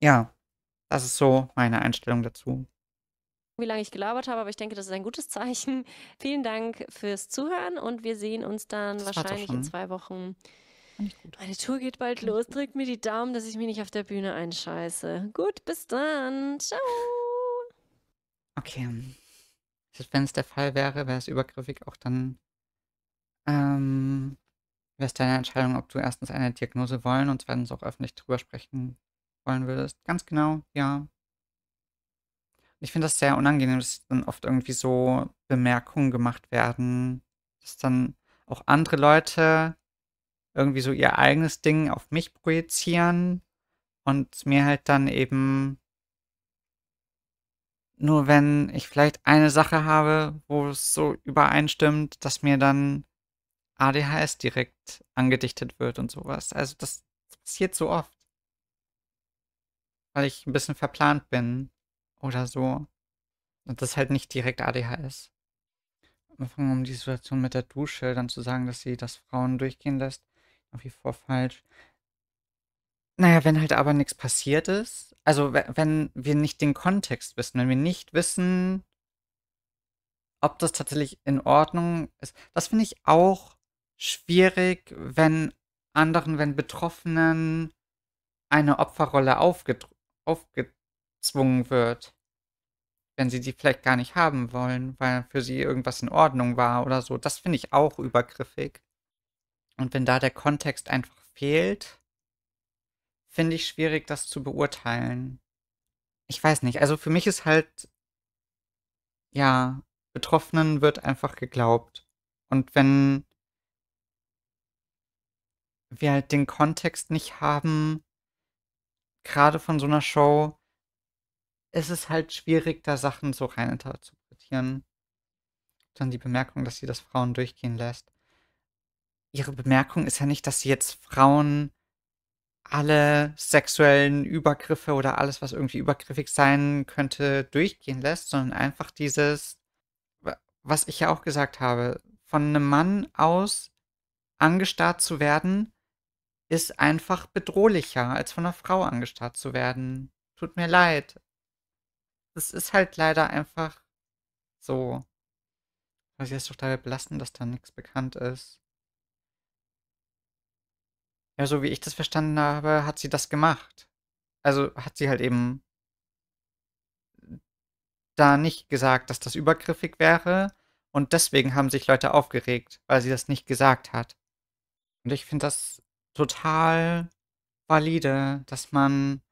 Ja, das ist so meine Einstellung dazu wie lange ich gelabert habe, aber ich denke, das ist ein gutes Zeichen. Vielen Dank fürs Zuhören und wir sehen uns dann das wahrscheinlich in zwei Wochen. Meine Tour geht bald los. Drückt mir die Daumen, dass ich mich nicht auf der Bühne einscheiße. Gut, bis dann. Ciao. Okay. Wenn es der Fall wäre, wäre es übergriffig auch dann. Ähm, wäre es deine Entscheidung, ob du erstens eine Diagnose wollen und zweitens auch öffentlich drüber sprechen wollen würdest. Ganz genau, ja. Ich finde das sehr unangenehm, dass dann oft irgendwie so Bemerkungen gemacht werden, dass dann auch andere Leute irgendwie so ihr eigenes Ding auf mich projizieren und mir halt dann eben nur wenn ich vielleicht eine Sache habe, wo es so übereinstimmt, dass mir dann ADHS direkt angedichtet wird und sowas. Also das passiert so oft. Weil ich ein bisschen verplant bin oder so. Und das halt nicht direkt ADHS. Wir fangen um die Situation mit der Dusche, dann zu sagen, dass sie das Frauen durchgehen lässt, Auf wie vor falsch. Naja, wenn halt aber nichts passiert ist, also wenn wir nicht den Kontext wissen, wenn wir nicht wissen, ob das tatsächlich in Ordnung ist, das finde ich auch schwierig, wenn anderen, wenn Betroffenen eine Opferrolle aufgedrückt aufge gezwungen wird, wenn sie die vielleicht gar nicht haben wollen, weil für sie irgendwas in Ordnung war oder so. Das finde ich auch übergriffig. Und wenn da der Kontext einfach fehlt, finde ich schwierig, das zu beurteilen. Ich weiß nicht. Also für mich ist halt, ja, Betroffenen wird einfach geglaubt. Und wenn wir halt den Kontext nicht haben, gerade von so einer Show, es ist halt schwierig, da Sachen so rein zu interpretieren. Dann die Bemerkung, dass sie das Frauen durchgehen lässt. Ihre Bemerkung ist ja nicht, dass sie jetzt Frauen alle sexuellen Übergriffe oder alles, was irgendwie übergriffig sein könnte, durchgehen lässt, sondern einfach dieses, was ich ja auch gesagt habe, von einem Mann aus angestarrt zu werden, ist einfach bedrohlicher, als von einer Frau angestarrt zu werden. Tut mir leid. Das ist halt leider einfach so. Aber sie ist doch dabei belassen, dass da nichts bekannt ist. Ja, so wie ich das verstanden habe, hat sie das gemacht. Also hat sie halt eben da nicht gesagt, dass das übergriffig wäre. Und deswegen haben sich Leute aufgeregt, weil sie das nicht gesagt hat. Und ich finde das total valide, dass man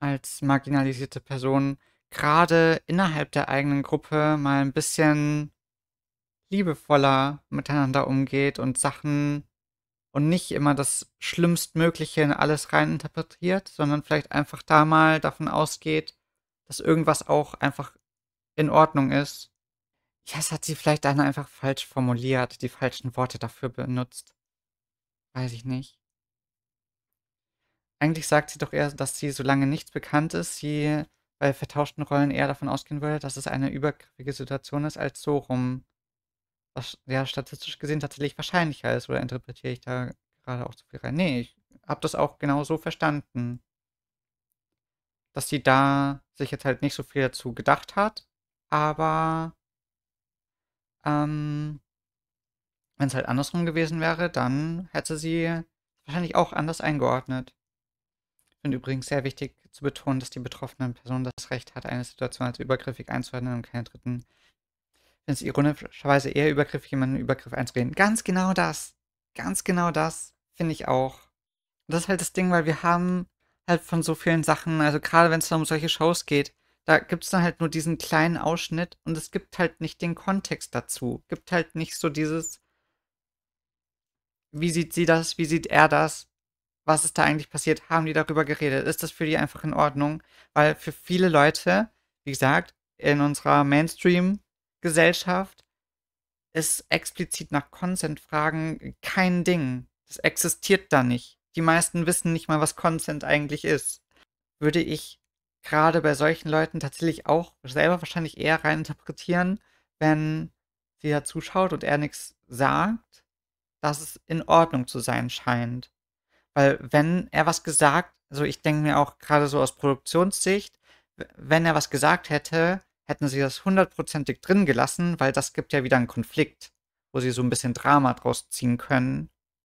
als marginalisierte Person gerade innerhalb der eigenen Gruppe mal ein bisschen liebevoller miteinander umgeht und Sachen und nicht immer das Schlimmstmögliche in alles reininterpretiert, sondern vielleicht einfach da mal davon ausgeht, dass irgendwas auch einfach in Ordnung ist. Ja, es hat sie vielleicht einer einfach falsch formuliert, die falschen Worte dafür benutzt. Weiß ich nicht. Eigentlich sagt sie doch eher, dass sie, solange nichts bekannt ist, sie bei vertauschten Rollen eher davon ausgehen würde, dass es eine übergriffige Situation ist, als so rum, was ja statistisch gesehen tatsächlich wahrscheinlicher ist. Oder interpretiere ich da gerade auch zu viel rein? Nee, ich habe das auch genau so verstanden, dass sie da sich jetzt halt nicht so viel dazu gedacht hat, aber ähm, wenn es halt andersrum gewesen wäre, dann hätte sie wahrscheinlich auch anders eingeordnet finde übrigens sehr wichtig zu betonen, dass die betroffene Person das Recht hat, eine Situation als übergriffig einzuordnen und keine Dritten. Ich finde es ironischerweise eher übergriffig, jemanden Übergriff einzureden. Ganz genau das. Ganz genau das finde ich auch. das ist halt das Ding, weil wir haben halt von so vielen Sachen, also gerade wenn es um solche Shows geht, da gibt es dann halt nur diesen kleinen Ausschnitt und es gibt halt nicht den Kontext dazu. Gibt halt nicht so dieses, wie sieht sie das, wie sieht er das, was ist da eigentlich passiert? Haben die darüber geredet? Ist das für die einfach in Ordnung? Weil für viele Leute, wie gesagt, in unserer Mainstream-Gesellschaft ist explizit nach Consent-Fragen kein Ding. Das existiert da nicht. Die meisten wissen nicht mal, was Consent eigentlich ist. Würde ich gerade bei solchen Leuten tatsächlich auch selber wahrscheinlich eher reininterpretieren, wenn sie da zuschaut und er nichts sagt, dass es in Ordnung zu sein scheint. Weil wenn er was gesagt, also ich denke mir auch gerade so aus Produktionssicht, wenn er was gesagt hätte, hätten sie das hundertprozentig drin gelassen, weil das gibt ja wieder einen Konflikt, wo sie so ein bisschen Drama draus ziehen können.